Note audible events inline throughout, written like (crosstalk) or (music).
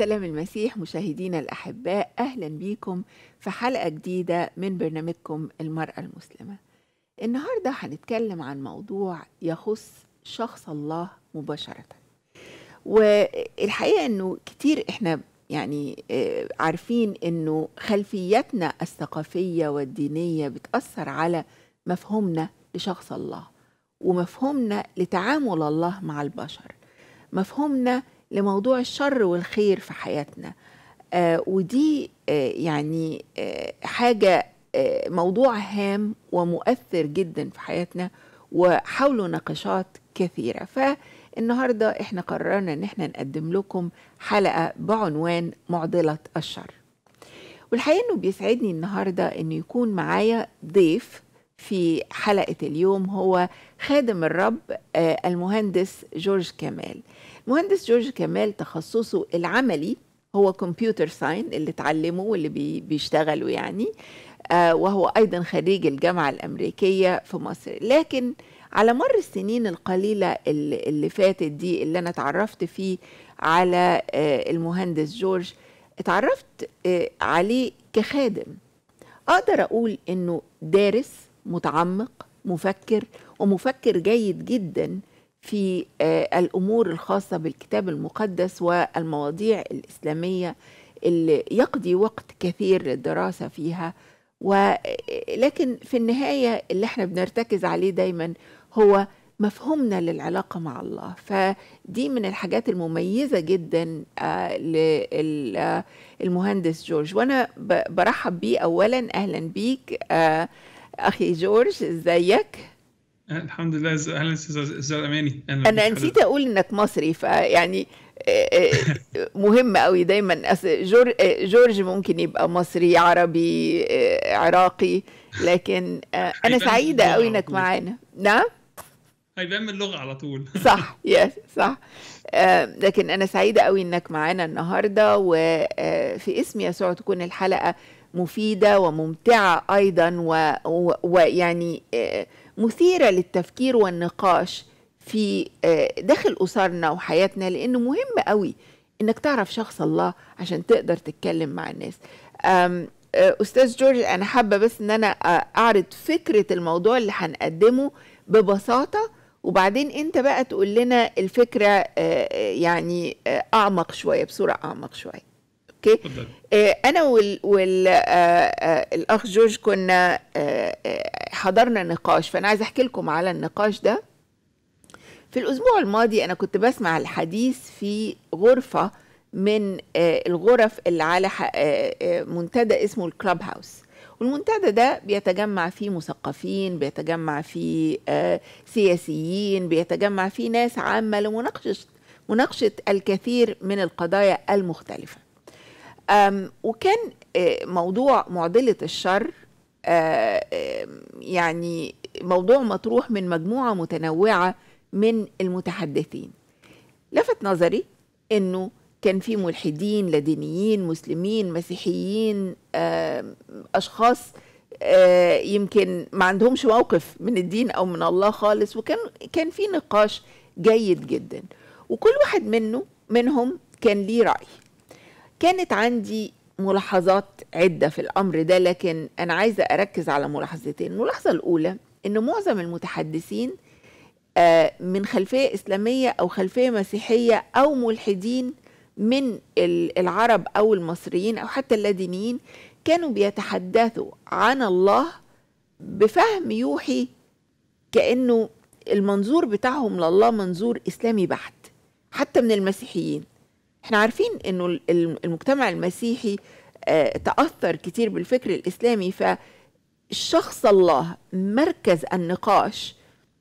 سلام المسيح مشاهدينا الأحباء أهلا بيكم في حلقة جديدة من برنامجكم المرأة المسلمة النهاردة هنتكلم عن موضوع يخص شخص الله مباشرة والحقيقة أنه كتير إحنا يعني آه، عارفين أنه خلفيتنا الثقافية والدينية بتأثر على مفهومنا لشخص الله ومفهومنا لتعامل الله مع البشر مفهومنا لموضوع الشر والخير في حياتنا آه ودي آه يعني آه حاجة آه موضوع هام ومؤثر جدا في حياتنا وحوله نقاشات كثيرة فالنهاردة احنا قررنا ان احنا نقدم لكم حلقة بعنوان معضلة الشر والحقيقة انه بيسعدني النهاردة انه يكون معايا ضيف في حلقة اليوم هو خادم الرب آه، المهندس جورج كمال مهندس جورج كمال تخصصه العملي هو كمبيوتر ساين اللي اتعلمه واللي بي بيشتغلوا يعني آه وهو أيضا خريج الجامعة الأمريكية في مصر لكن على مر السنين القليلة اللي فاتت دي اللي أنا اتعرفت فيه على آه المهندس جورج اتعرفت آه عليه كخادم أقدر أقول إنه دارس متعمق مفكر ومفكر جيد جدا في آه، الامور الخاصه بالكتاب المقدس والمواضيع الاسلاميه اللي يقضي وقت كثير للدراسه فيها ولكن آه، في النهايه اللي احنا بنرتكز عليه دايما هو مفهومنا للعلاقه مع الله فدي من الحاجات المميزه جدا آه، للمهندس جورج وانا برحب بيه اولا اهلا بيك اخي جورج ازيك الحمد لله اهلا استاذ اماني انا, أنا نسيت اقول انك مصري فيعني آه، آه، (laughs) مهم قوي دايما جورج آه، جورج ممكن يبقى مصري عربي عراقي لكن انا سعيده قوي انك معانا نعم هيبان من اللغه على طول (laughs) صح يس صح لكن انا سعيده قوي انك معانا النهارده وفي اسم يسوع تكون الحلقه مفيده وممتعه ايضا ويعني و... يعني، مثيرة للتفكير والنقاش في آه، داخل أسرنا وحياتنا لأنه مهم قوي إنك تعرف شخص الله عشان تقدر تتكلم مع الناس آه، أستاذ جورج أنا حابة بس إن أنا آه، أعرض فكرة الموضوع اللي هنقدمه ببساطة وبعدين أنت بقى تقول لنا الفكرة يعني أعمق شوية بصورة أعمق شوية اوكي آه انا والاخ وال... آه, آه، جورج كنا آه، آه، حضرنا نقاش فانا عايزه احكي لكم على النقاش ده في الاسبوع الماضي انا كنت بسمع الحديث في غرفه من الغرف اللي على منتدى اسمه الكلاب هاوس والمنتدى ده بيتجمع فيه مثقفين بيتجمع فيه سياسيين بيتجمع فيه ناس عامه لمناقشه مناقشه الكثير من القضايا المختلفه وكان آه، موضوع معضلة الشر آه، يعني موضوع مطروح من مجموعة متنوعة من المتحدثين لفت نظري أنه كان في ملحدين لدينيين مسلمين مسيحيين أشخاص آه، يمكن ما عندهمش موقف من الدين أو من الله خالص وكان كان في نقاش جيد جدا وكل واحد منه منهم كان ليه رأي كانت عندي ملاحظات عدة في الأمر ده لكن أنا عايزة أركز على ملاحظتين الملاحظة الأولى إن معظم المتحدثين آه، من خلفية إسلامية أو خلفية مسيحية أو ملحدين من العرب أو المصريين أو حتى اللادينيين كانوا بيتحدثوا عن الله بفهم يوحي كأنه المنظور بتاعهم لله منظور إسلامي بحت حتى من المسيحيين احنا عارفين انه المجتمع المسيحي آه، تأثر كتير بالفكر الإسلامي فشخص الله مركز النقاش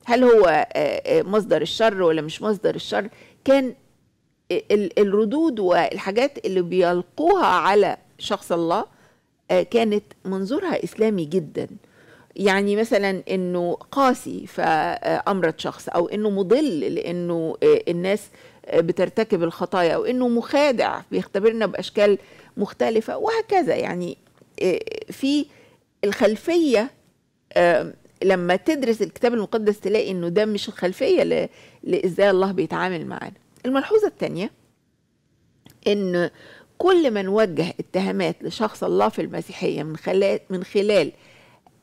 هل هو آه، آه، مصدر الشر ولا مش مصدر الشر كان الردود والحاجات اللي بيلقوها على شخص الله كانت منظورها إسلامي جدا يعني مثلا انه قاسي فامرض شخص او انه مضل لانه الناس بترتكب الخطايا او انه مخادع بيختبرنا باشكال مختلفه وهكذا يعني آه، في الخلفيه لما تدرس الكتاب المقدس تلاقي انه ده مش الخلفيه لازاي الله بيتعامل معانا الملحوظه الثانيه ان كل من وجه اتهامات لشخص الله في المسيحيه من خلال من خلال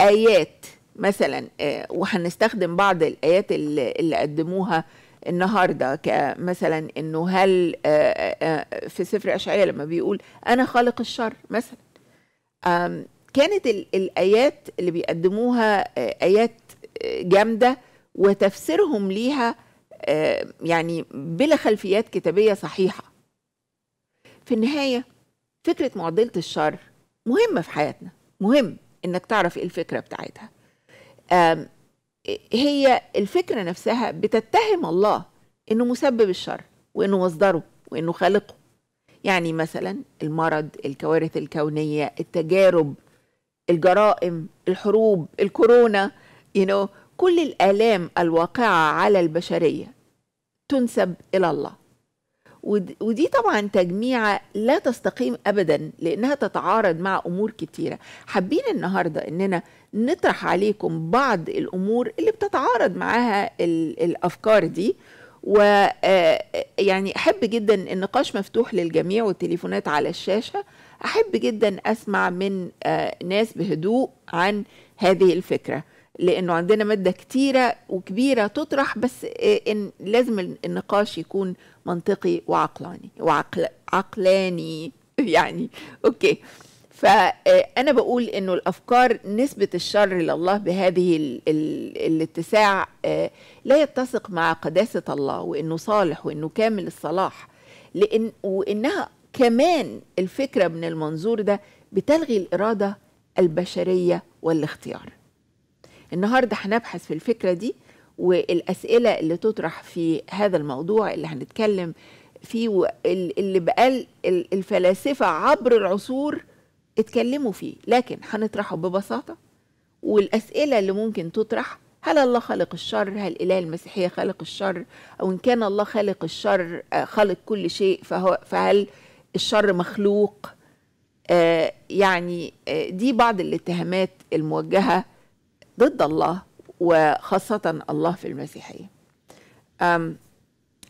ايات مثلا آه، وهنستخدم بعض الايات اللي قدموها النهارده كمثلا انه هل آه، آه، آه، في سفر اشعياء لما بيقول انا خالق الشر مثلا كانت الايات اللي بيقدموها ايات جامده وتفسيرهم ليها يعني بلا خلفيات كتابيه صحيحه في النهايه فكره معضله الشر مهمه في حياتنا مهم انك تعرف ايه الفكره بتاعتها هي الفكرة نفسها بتتهم الله إنه مسبب الشر وإنه مصدره وإنه خالقه يعني مثلا المرض الكوارث الكونية التجارب الجرائم الحروب الكورونا you know, كل الآلام الواقعة على البشرية تنسب إلى الله ودي طبعا تجميعة لا تستقيم أبدا لأنها تتعارض مع أمور كتيرة حابين النهاردة أننا نطرح عليكم بعض الأمور اللي بتتعارض معاها الأفكار دي و آه، يعني أحب جدا النقاش مفتوح للجميع والتليفونات على الشاشة أحب جدا أسمع من آه، ناس بهدوء عن هذه الفكرة لانه عندنا ماده كتيره وكبيره تطرح بس آه، إن لازم النقاش يكون منطقي وعقلاني وعقل عقلاني (laughs) يعني اوكي فانا آه، بقول انه الافكار نسبه الشر لله بهذه الاتساع آه، لا يتسق مع قداسه الله وانه صالح وانه كامل الصلاح لان وانها كمان الفكره من المنظور ده بتلغي الاراده البشريه والاختيار النهارده هنبحث في الفكره دي والاسئله اللي تطرح في هذا الموضوع اللي هنتكلم فيه اللي بقال الفلاسفه عبر العصور اتكلموا فيه لكن هنطرحه ببساطه والاسئله اللي ممكن تطرح هل الله خلق الشر هل اله المسيحيه خلق الشر او ان كان الله خالق الشر آه، خلق كل شيء فهو فهل الشر مخلوق آه يعني آه دي بعض الاتهامات الموجهه ضد الله وخاصة الله في المسيحية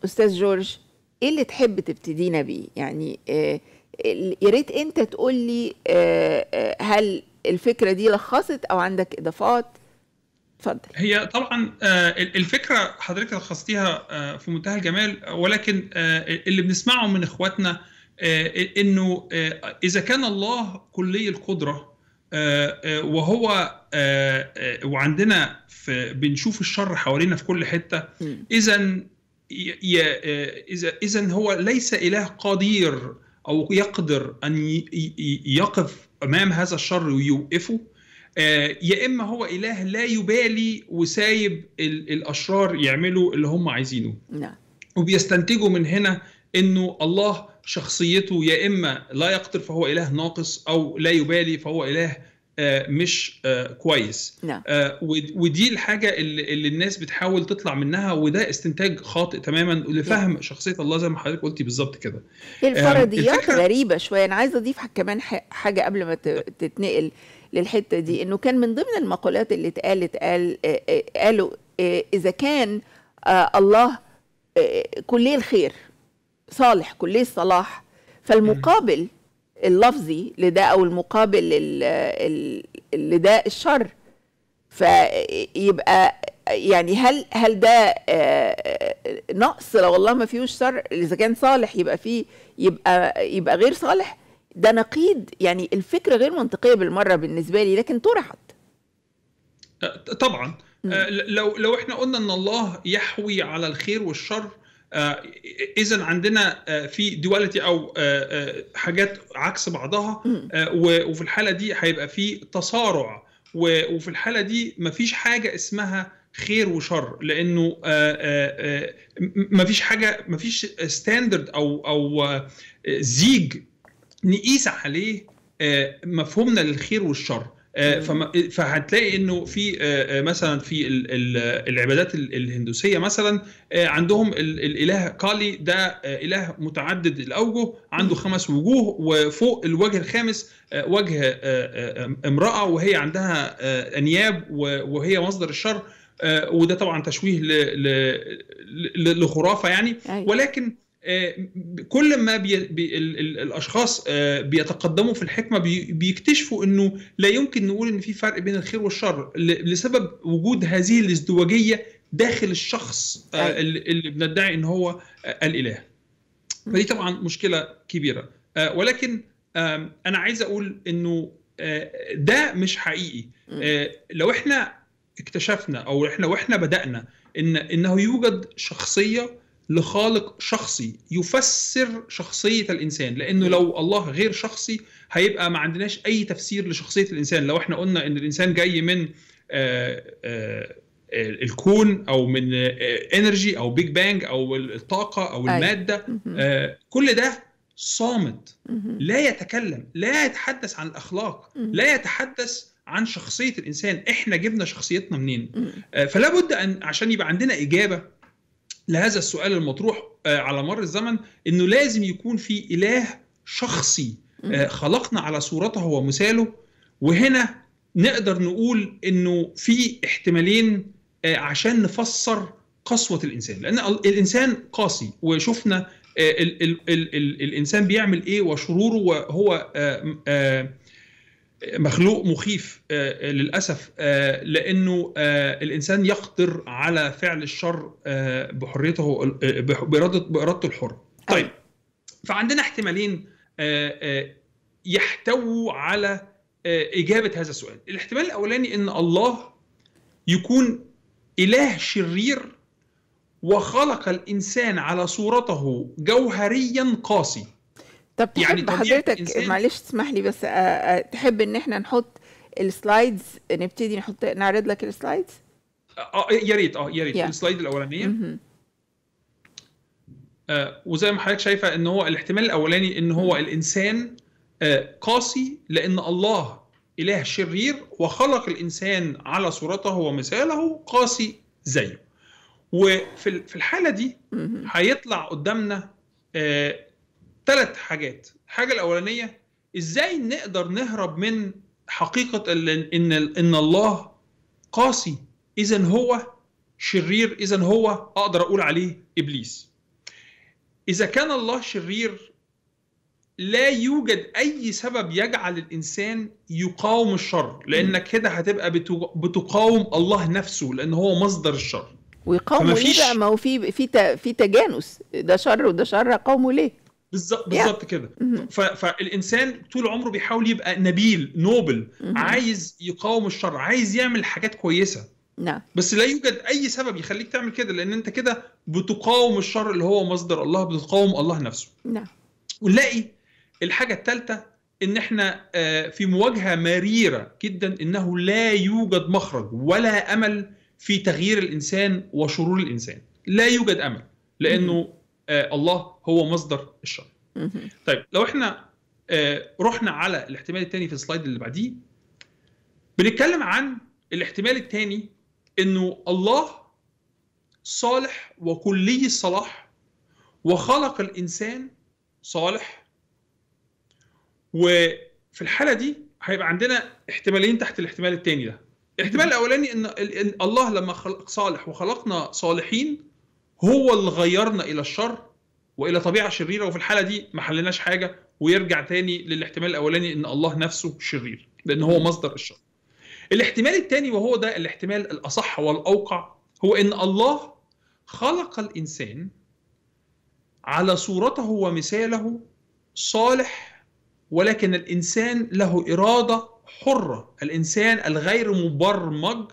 أستاذ جورج إيه اللي تحب تبتدينا بيه يعني آه، يا ريت أنت تقول لي آه، آه، هل الفكرة دي لخصت أو عندك إضافات اتفضل هي طبعا الفكره حضرتك لخصتيها في منتهى الجمال ولكن اللي بنسمعه من اخواتنا انه اذا كان الله كلي القدره آه، آه، وهو آه، وعندنا في بنشوف الشر حوالينا في كل حته اذا اذا اذا هو ليس اله قدير او يقدر ان يقف امام هذا الشر ويوقفه يا اما هو اله لا يبالي وسايب الاشرار يعملوا اللي هم عايزينه نعم وبيستنتجوا من هنا انه الله شخصيته يا اما لا يقدر فهو اله ناقص او لا يبالي فهو اله آه، مش آه، كويس نعم. آه، ودي الحاجة اللي, الناس بتحاول تطلع منها وده استنتاج خاطئ تماما لفهم نعم. شخصية الله زي ما حضرتك قلتي بالظبط كده إيه، الفرضيات الفكرة... غريبة شوية أنا عايزة أضيف كمان حاجة قبل ما نعم. تتنقل للحتة دي إنه كان من ضمن المقولات اللي اتقالت قال قالوا إذا كان الله كل الخير صالح كليه صلاح فالمقابل اللفظي لده او المقابل لده الشر فيبقى يعني هل هل ده آه، نقص لو الله ما فيهوش شر اذا كان صالح يبقى فيه يبقى يبقى غير صالح ده نقيض يعني الفكره غير منطقيه بالمره بالنسبه لي لكن طرحت أه، طبعا أه، لو لو احنا قلنا ان الله يحوي على الخير والشر آه، اذا عندنا آه، في دواليتي او آه، حاجات عكس بعضها وفي الحاله دي هيبقى في تصارع وفي الحاله دي مفيش حاجه اسمها خير وشر لانه مفيش حاجه مفيش ستاندرد او او زيج نقيس عليه مفهومنا للخير والشر آه، إيه، فهتلاقي انه في آه، آه، مثلا في العبادات الهندوسيه مثلا عندهم الاله كالي ده اله متعدد الاوجه عنده خمس وجوه وفوق الوجه الخامس وجه امراه وهي عندها انياب وهي مصدر الشر وده طبعا تشويه لخرافه يعني أيوة. ولكن كل ما بي بي الاشخاص آه، بيتقدموا في الحكمه بي بيكتشفوا انه لا يمكن نقول ان في فرق بين الخير والشر لسبب وجود هذه الازدواجيه داخل الشخص آه، أيوة. اللي بندعي ان هو آه، الاله. فدي طبعا مشكله كبيره ولكن انا عايز اقول انه ده مش حقيقي لو احنا اكتشفنا او احنا واحنا بدانا ان انه يوجد شخصيه لخالق شخصي يفسر شخصيه الانسان لانه لو الله غير شخصي هيبقى ما عندناش اي تفسير لشخصيه الانسان لو احنا قلنا ان الانسان جاي من آه، آه، الكون او من انرجي آه، او بيج بانج او الطاقه او أيوة. الماده كل ده صامت لا يتكلم لا يتحدث عن الاخلاق لا يتحدث عن شخصيه الانسان احنا جبنا شخصيتنا منين فلا بد ان عشان يبقى عندنا اجابه لهذا السؤال المطروح آه، على مر الزمن انه لازم يكون في اله شخصي آه، خلقنا على صورته ومثاله وهنا نقدر نقول انه في احتمالين آه، عشان نفسر قسوه الانسان لان الانسان قاسي وشفنا الانسان بيعمل ايه وشروره وهو آآ آآ مخلوق مخيف آه، آه، للاسف آه، لانه الانسان يقدر على فعل الشر بحريته بارادته بارادته الحره. أيوة. طيب فعندنا احتمالين يحتووا على اجابه هذا السؤال. الاحتمال الاولاني ان الله يكون اله شرير وخلق الانسان على صورته جوهريا قاسي. طب يعني حضرتك معلش تسمح لي بس آه، آه، تحب ان احنا نحط السلايدز نبتدي نحط نعرض لك السلايدز اه, آه، يا ريت اه يا ريت yeah. السلايد الاولانيه آه وزي ما حضرتك شايفه ان هو الاحتمال الاولاني ان هو الانسان آه قاسي لان الله اله شرير وخلق الانسان على صورته ومثاله قاسي زيه وفي في الحاله دي هيطلع قدامنا آه ثلاث حاجات الحاجه الاولانيه ازاي نقدر نهرب من حقيقه ان ان الله قاسي اذا هو شرير اذا هو اقدر اقول عليه ابليس اذا كان الله شرير لا يوجد اي سبب يجعل الانسان يقاوم الشر لانك كده هتبقى بتقاوم الله نفسه لان هو مصدر الشر ويقاوموا ليه بقى ما هو في في في تجانس ده شر وده شر قاومه ليه بالظبط بالظبط كده فالانسان طول عمره بيحاول يبقى نبيل نوبل عايز يقاوم الشر عايز يعمل حاجات كويسه نعم بس لا يوجد اي سبب يخليك تعمل كده لان انت كده بتقاوم الشر اللي هو مصدر الله بتقاوم الله نفسه نعم ونلاقي الحاجه الثالثه ان احنا آه، في مواجهه مريره جدا انه لا يوجد مخرج ولا امل في تغيير الانسان وشرور الانسان لا يوجد امل لانه آه، الله هو مصدر الشر طيب لو احنا آه، رحنا على الاحتمال الثاني في السلايد اللي بعديه بنتكلم عن الاحتمال الثاني انه الله صالح وكلي الصلاح وخلق الانسان صالح وفي الحاله دي هيبقى عندنا احتمالين تحت الاحتمال الثاني ده الاحتمال الاولاني ان الله لما خلق صالح وخلقنا صالحين هو اللي غيرنا الى الشر والى طبيعه شريره وفي الحاله دي ما حلناش حاجه ويرجع تاني للاحتمال الاولاني ان الله نفسه شرير لان هو مصدر الشر. الاحتمال الثاني وهو ده الاحتمال الاصح والاوقع هو ان الله خلق الانسان على صورته ومثاله صالح ولكن الانسان له اراده حره، الانسان الغير مبرمج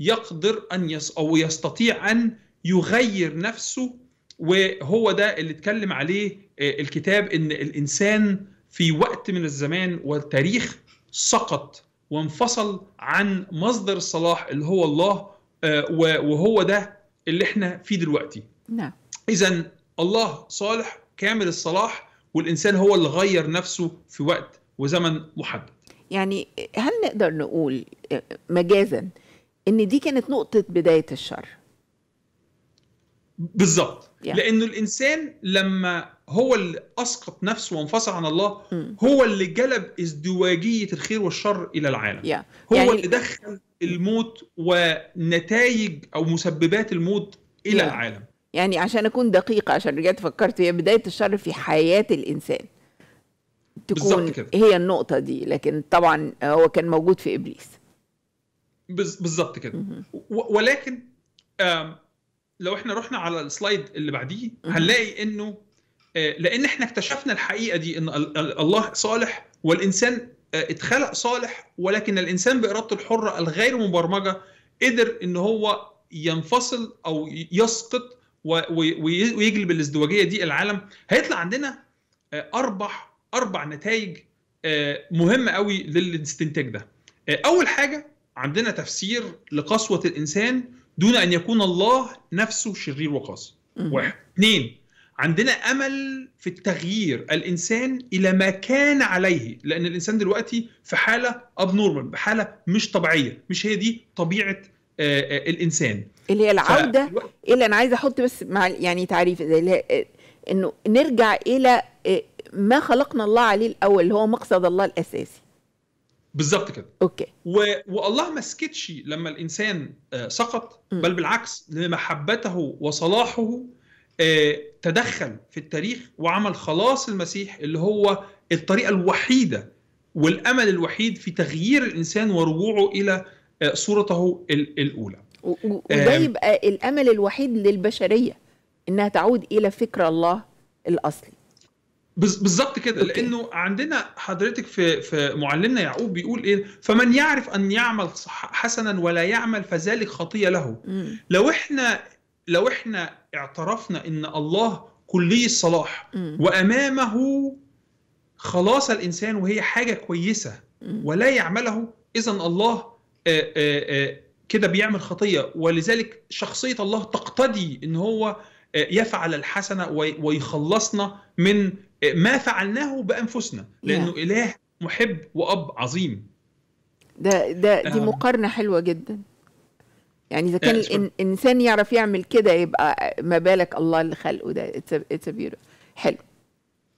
يقدر ان يس او يستطيع ان يغير نفسه وهو ده اللي اتكلم عليه آه، الكتاب ان الانسان في وقت من الزمان والتاريخ سقط وانفصل عن مصدر الصلاح اللي هو الله آه، وهو ده اللي احنا فيه دلوقتي نعم اذا الله صالح كامل الصلاح والانسان هو اللي غير نفسه في وقت وزمن محدد يعني هل نقدر نقول آه، مجازا ان دي كانت نقطه بدايه الشر بالظبط yeah. لانه الانسان لما هو اللي اسقط نفسه وانفصل عن الله mm. هو اللي جلب ازدواجيه الخير والشر الى العالم yeah. هو يعني... اللي دخل الموت ونتائج او مسببات الموت الى yeah. العالم يعني عشان اكون دقيقه عشان رجعت فكرت هي بدايه الشر في حياه الانسان تكون كده. هي النقطه دي لكن طبعا هو كان موجود في ابليس بالظبط كده ولكن لو احنا رحنا على السلايد اللي بعديه هنلاقي انه آه، لان احنا اكتشفنا الحقيقه دي ان الله صالح والانسان آه، اتخلق صالح ولكن الانسان بارادته الحره الغير مبرمجه قدر ان هو ينفصل او يسقط ويجلب الازدواجيه دي العالم هيطلع عندنا آه، اربع اربع نتائج مهمه قوي للاستنتاج ده اول حاجه عندنا تفسير لقسوه الانسان دون ان يكون الله نفسه شرير وقاسي واحد اثنين عندنا امل في التغيير الانسان الى ما كان عليه لان الانسان دلوقتي في حاله اب نورمال بحاله مش طبيعيه مش هي دي طبيعه آه، آه، الانسان اللي هي العوده ف... اللي انا عايزه احط بس مع يعني تعريف زي آه، انه نرجع الى ما خلقنا الله عليه الاول اللي هو مقصد الله الاساسي بالظبط كده اوكي و... والله ما سكتش لما الانسان آه، سقط بل بالعكس لمحبته وصلاحه آه، تدخل في التاريخ وعمل خلاص المسيح اللي هو الطريقه الوحيده والامل الوحيد في تغيير الانسان ورجوعه الى آه، صورته الاولى وده يبقى الامل الوحيد للبشريه انها تعود الى فكر الله الاصلي بالظبط كده لانه عندنا حضرتك في في معلمنا يعقوب بيقول ايه فمن يعرف ان يعمل حسنا ولا يعمل فذلك خطيه له م. لو احنا لو احنا اعترفنا ان الله كلي الصلاح م. وامامه خلاص الانسان وهي حاجه كويسه ولا يعمله اذا الله كده بيعمل خطيه ولذلك شخصيه الله تقتضي ان هو يفعل الحسنه ويخلصنا من ما فعلناه بانفسنا لانه yeah. اله محب واب عظيم ده ده دي آه. مقارنه حلوه جدا يعني اذا كان الانسان آه، يعرف يعمل كده يبقى ما بالك الله اللي خلقه ده اتس حلو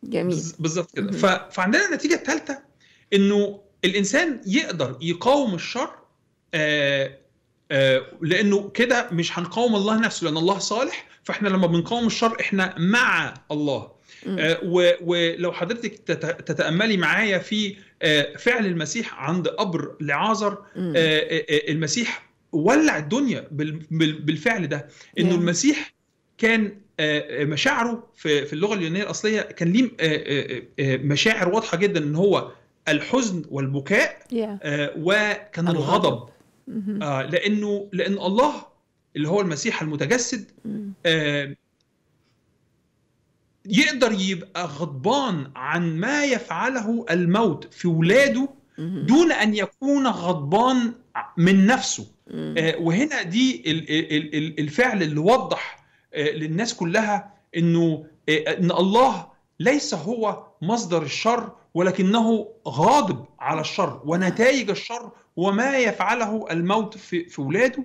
جميل بالظبط كده ف... فعندنا النتيجه الثالثه انه الانسان يقدر يقاوم الشر آه آه لانه كده مش هنقاوم الله نفسه لان الله صالح فاحنا لما بنقاوم الشر احنا مع الله آه، ولو حضرتك تتاملي معايا في آه، فعل المسيح عند قبر لعازر آه، المسيح ولع الدنيا بالفعل ده انه المسيح كان مشاعره في اللغه اليونانيه الاصليه كان ليه مشاعر واضحه جدا ان هو الحزن والبكاء وكان الغضب لانه لان الله اللي هو المسيح المتجسد يقدر يبقى غضبان عن ما يفعله الموت في ولاده دون ان يكون غضبان من نفسه آه، وهنا دي الفعل اللي وضح آه، للناس كلها انه آه، ان الله ليس هو مصدر الشر ولكنه غاضب على الشر ونتائج الشر وما يفعله الموت في, ولاده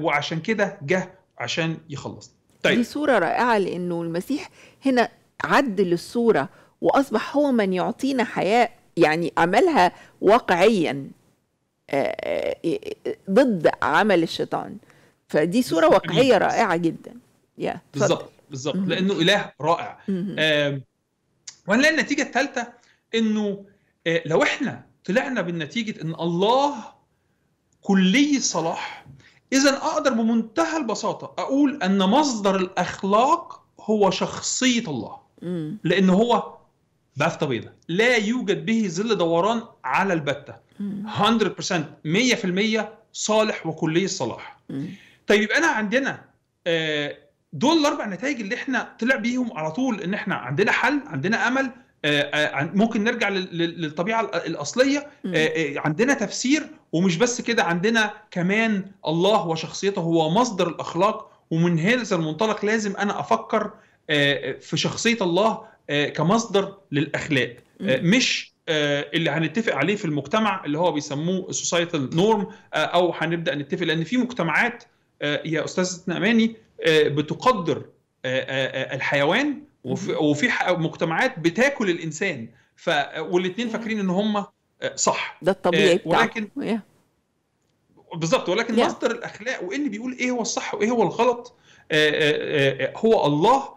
وعشان كده جه عشان يخلصنا طيب. دي صورة رائعة لأنه المسيح هنا عدل الصورة وأصبح هو من يعطينا حياة يعني عملها واقعيا آه، آه، ضد عمل الشيطان فدي صورة واقعية رائعة جدا yeah. بالظبط بالظبط لأنه إله رائع آه وهنلاقي النتيجة الثالثة إنه آه، لو إحنا طلعنا بالنتيجة إن الله كلي الصلاح اذا اقدر بمنتهى البساطه اقول ان مصدر الاخلاق هو شخصيه الله لان هو بافته بيضاء لا يوجد به ظل دوران على البته 100% 100% صالح وكلي الصلاح طيب يبقى انا عندنا آه، دول الاربع نتائج اللي احنا طلع بيهم على طول ان احنا عندنا حل عندنا امل آه، آه، ممكن نرجع للطبيعه الاصليه آه، عندنا تفسير ومش بس كده عندنا كمان الله وشخصيته هو مصدر الاخلاق ومن هذا المنطلق لازم انا افكر في شخصيه الله كمصدر للاخلاق مش اللي هنتفق عليه في المجتمع اللي هو بيسموه السوسايتال نورم او هنبدا نتفق لان في مجتمعات يا استاذه ناماني بتقدر الحيوان وفي, وفي مجتمعات بتاكل الانسان ف والاثنين فاكرين ان هم آه، صح ده الطبيعي آه ولكن بالظبط ولكن مصدر الاخلاق وايه اللي بيقول ايه هو الصح وايه هو الغلط آه، آه، هو الله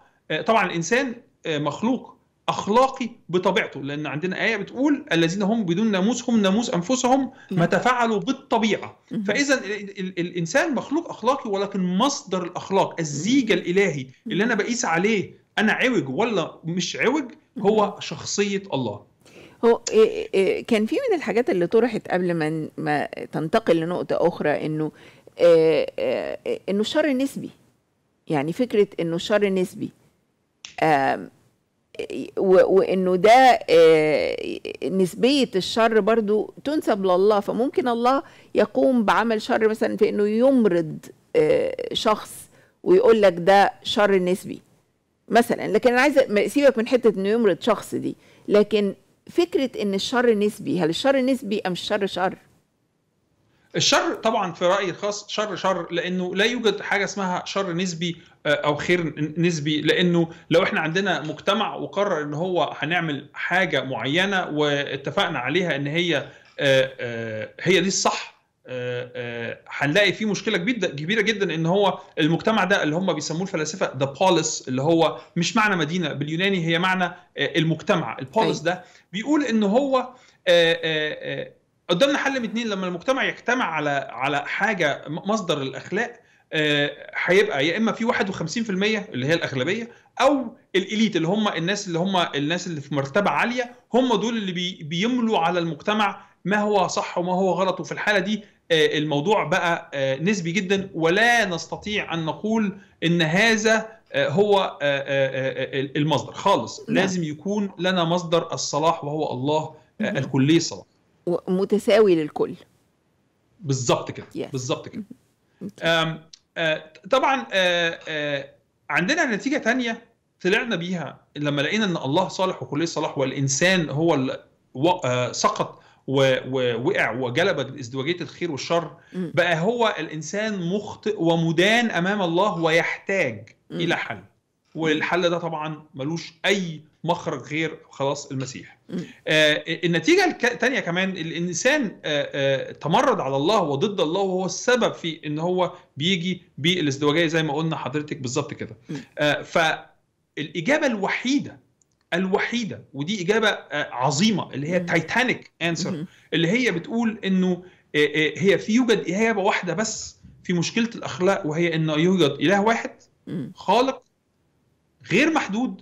طبعا الانسان مخلوق اخلاقي بطبيعته لان عندنا ايه بتقول الذين هم بدون ناموسهم ناموس انفسهم ما تفعلوا بالطبيعه mm-hmm. فاذا الانسان مخلوق اخلاقي ولكن مصدر الاخلاق الزيج الالهي اللي انا بقيس عليه انا عوج ولا مش عوج هو شخصيه الله هو إيه، إيه، إيه، كان في من الحاجات اللي طرحت قبل ما ما تنتقل لنقطه اخرى انه آه، آه، انه الشر نسبي يعني فكره انه الشر نسبي وانه ده آه، نسبيه الشر برضو تنسب لله فممكن الله يقوم بعمل شر مثلا في انه يمرض شخص ويقول لك ده شر نسبي مثلا لكن انا عايزه سيبك من حته انه يمرض شخص دي لكن فكره ان الشر نسبي هل الشر نسبي ام الشر شر الشر طبعا في رايي الخاص شر شر لانه لا يوجد حاجه اسمها شر نسبي آه، او خير نسبي لانه لو احنا عندنا مجتمع وقرر ان هو هنعمل حاجه معينه واتفقنا عليها ان هي آه، آه، هي دي الصح آه، آه، هنلاقي في مشكله كبيره جدا ان هو المجتمع ده اللي هم بيسموه الفلاسفه ذا بوليس اللي هو مش معنى مدينه باليوناني هي معنى آه، المجتمع البوليس ده بيقول ان هو قدامنا حل من اتنين لما المجتمع يجتمع على على حاجه مصدر الاخلاق هيبقى يا اما في 51% اللي هي الاغلبيه او الاليت اللي هم الناس اللي هم الناس اللي في مرتبه عاليه هم دول اللي بيملوا على المجتمع ما هو صح وما هو غلط وفي الحاله دي آه، الموضوع بقى آه، نسبي جدا ولا نستطيع ان نقول ان هذا آه، هو المصدر خالص نعم. لازم يكون لنا مصدر الصلاح وهو الله الكلي الصلاح متساوي للكل بالظبط كده بالظبط كده طبعا عندنا نتيجه تانية طلعنا بيها لما لقينا ان الله صالح وكلي صلاح والانسان هو سقط ووقع وجلب ازدواجيه الخير والشر بقى هو الانسان مخطئ ومدان امام الله ويحتاج الى حل والحل ده طبعا ملوش اي مخرج غير خلاص المسيح آه النتيجه الثانيه كمان الانسان آه آه تمرد على الله وضد الله وهو السبب في ان هو بيجي بالازدواجيه زي ما قلنا حضرتك بالظبط كده آه فالاجابه الوحيده الوحيده ودي اجابه آه، عظيمه اللي هي تايتانيك انسر اللي هي بتقول انه آه، آه، هي في يوجد اجابه واحده بس في مشكله الاخلاق وهي ان يوجد اله واحد خالق غير محدود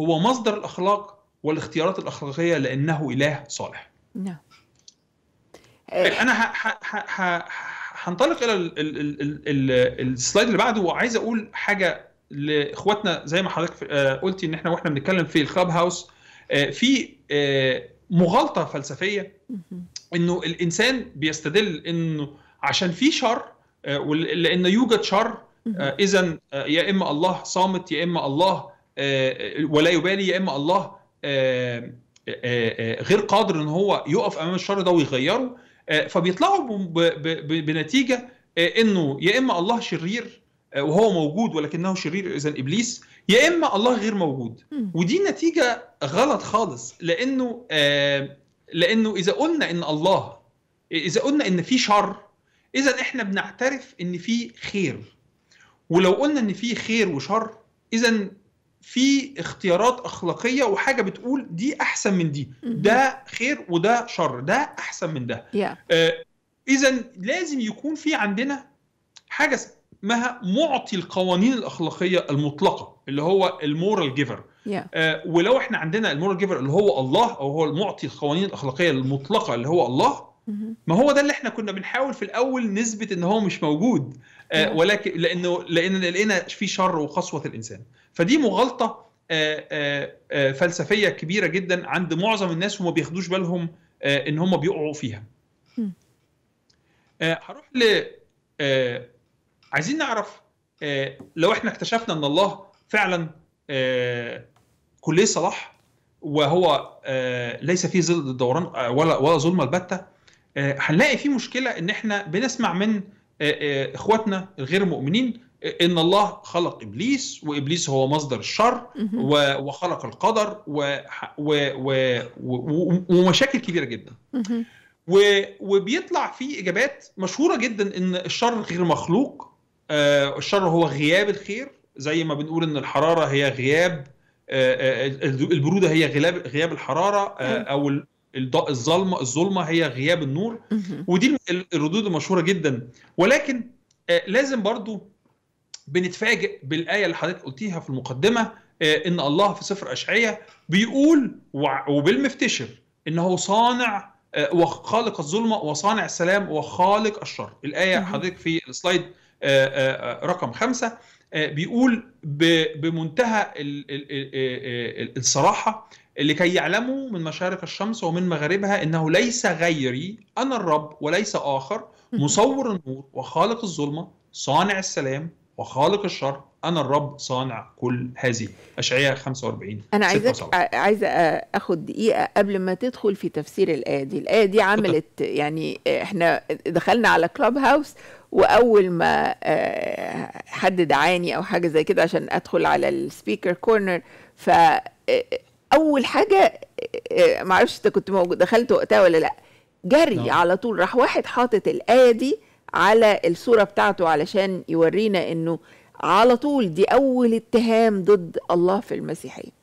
هو مصدر الاخلاق والاختيارات الاخلاقيه لانه اله صالح. نعم. طيب، انا هنطلق الى السلايد اللي بعده وعايز اقول حاجه لاخواتنا زي ما حضرتك آه، قلتي ان احنا واحنا بنتكلم في الكلاب آه، هاوس في آه، مغالطه فلسفيه انه الانسان بيستدل انه عشان في شر لان يوجد شر اذا يا اما الله صامت يا اما الله ولا يبالي يا اما الله غير قادر ان هو يقف امام الشر ده ويغيره فبيطلعوا بنتيجه انه يا اما الله شرير آه، وهو موجود ولكنه شرير اذا ابليس يا اما الله غير موجود ودي نتيجه غلط خالص لانه آه، لانه اذا قلنا ان الله اذا قلنا ان في شر اذا احنا بنعترف ان في خير ولو قلنا ان في خير وشر اذا في اختيارات اخلاقيه وحاجه بتقول دي احسن من دي ده خير وده شر ده احسن من ده آه، اذا لازم يكون في عندنا حاجه اسمها معطي القوانين الاخلاقيه المطلقه اللي هو المورال جيفر yeah. آه ولو احنا عندنا المورال جيفر اللي هو الله او هو المعطي القوانين الاخلاقيه المطلقه اللي هو الله ما هو ده اللي احنا كنا بنحاول في الاول نثبت ان هو مش موجود آه ولكن لانه لان لقينا في شر وقسوه الانسان فدي مغالطه آه،, آه آه فلسفيه كبيره جدا عند معظم الناس وما بياخدوش بالهم آه ان هم بيقعوا فيها آه، هروح ل آه عايزين نعرف آه، لو احنا اكتشفنا ان الله فعلا آه، كليه صلاح وهو آه، ليس فيه ظل الدوران ولا ولا ظلمه البته هنلاقي في مشكله ان احنا بنسمع من اخواتنا الغير مؤمنين ان الله خلق ابليس وابليس هو مصدر الشر وخلق القدر و و ومشاكل كبيره جدا وبيطلع في اجابات مشهوره جدا ان الشر غير مخلوق آه، الشر هو غياب الخير زي ما بنقول ان الحراره هي غياب آه، آه، البروده هي غياب غياب الحراره او الظلمه الظلمه هي غياب النور ودي الردود المشهوره جدا ولكن لازم برضو بنتفاجئ بالايه اللي حضرتك قلتيها في المقدمه ان الله في سفر اشعياء بيقول وبالمفتشر انه صانع وخالق الظلمه وصانع السلام وخالق الشر الايه حضرتك في السلايد آه، آه، آه، رقم خمسة بيقول بمنتهى الصراحة لكي يعلموا من مشارق الشمس ومن مغاربها انه ليس غيري انا الرب وليس اخر مصور النور وخالق الظلمه صانع السلام وخالق الشر انا الرب صانع كل هذه اشعياء 45 انا عايزة عايزه اخد دقيقه قبل ما تدخل في تفسير الايه دي الايه دي عملت يعني احنا دخلنا على كلوب هاوس واول ما آه، حد دعاني او حاجه زي كده عشان ادخل على السبيكر كورنر ف آه، اول حاجه آه، معرفش انت كنت موجود دخلت وقتها ولا لا جري نعم. على طول راح واحد حاطط الايه دي على الصوره بتاعته علشان يورينا انه على طول دي اول اتهام ضد الله في المسيحيه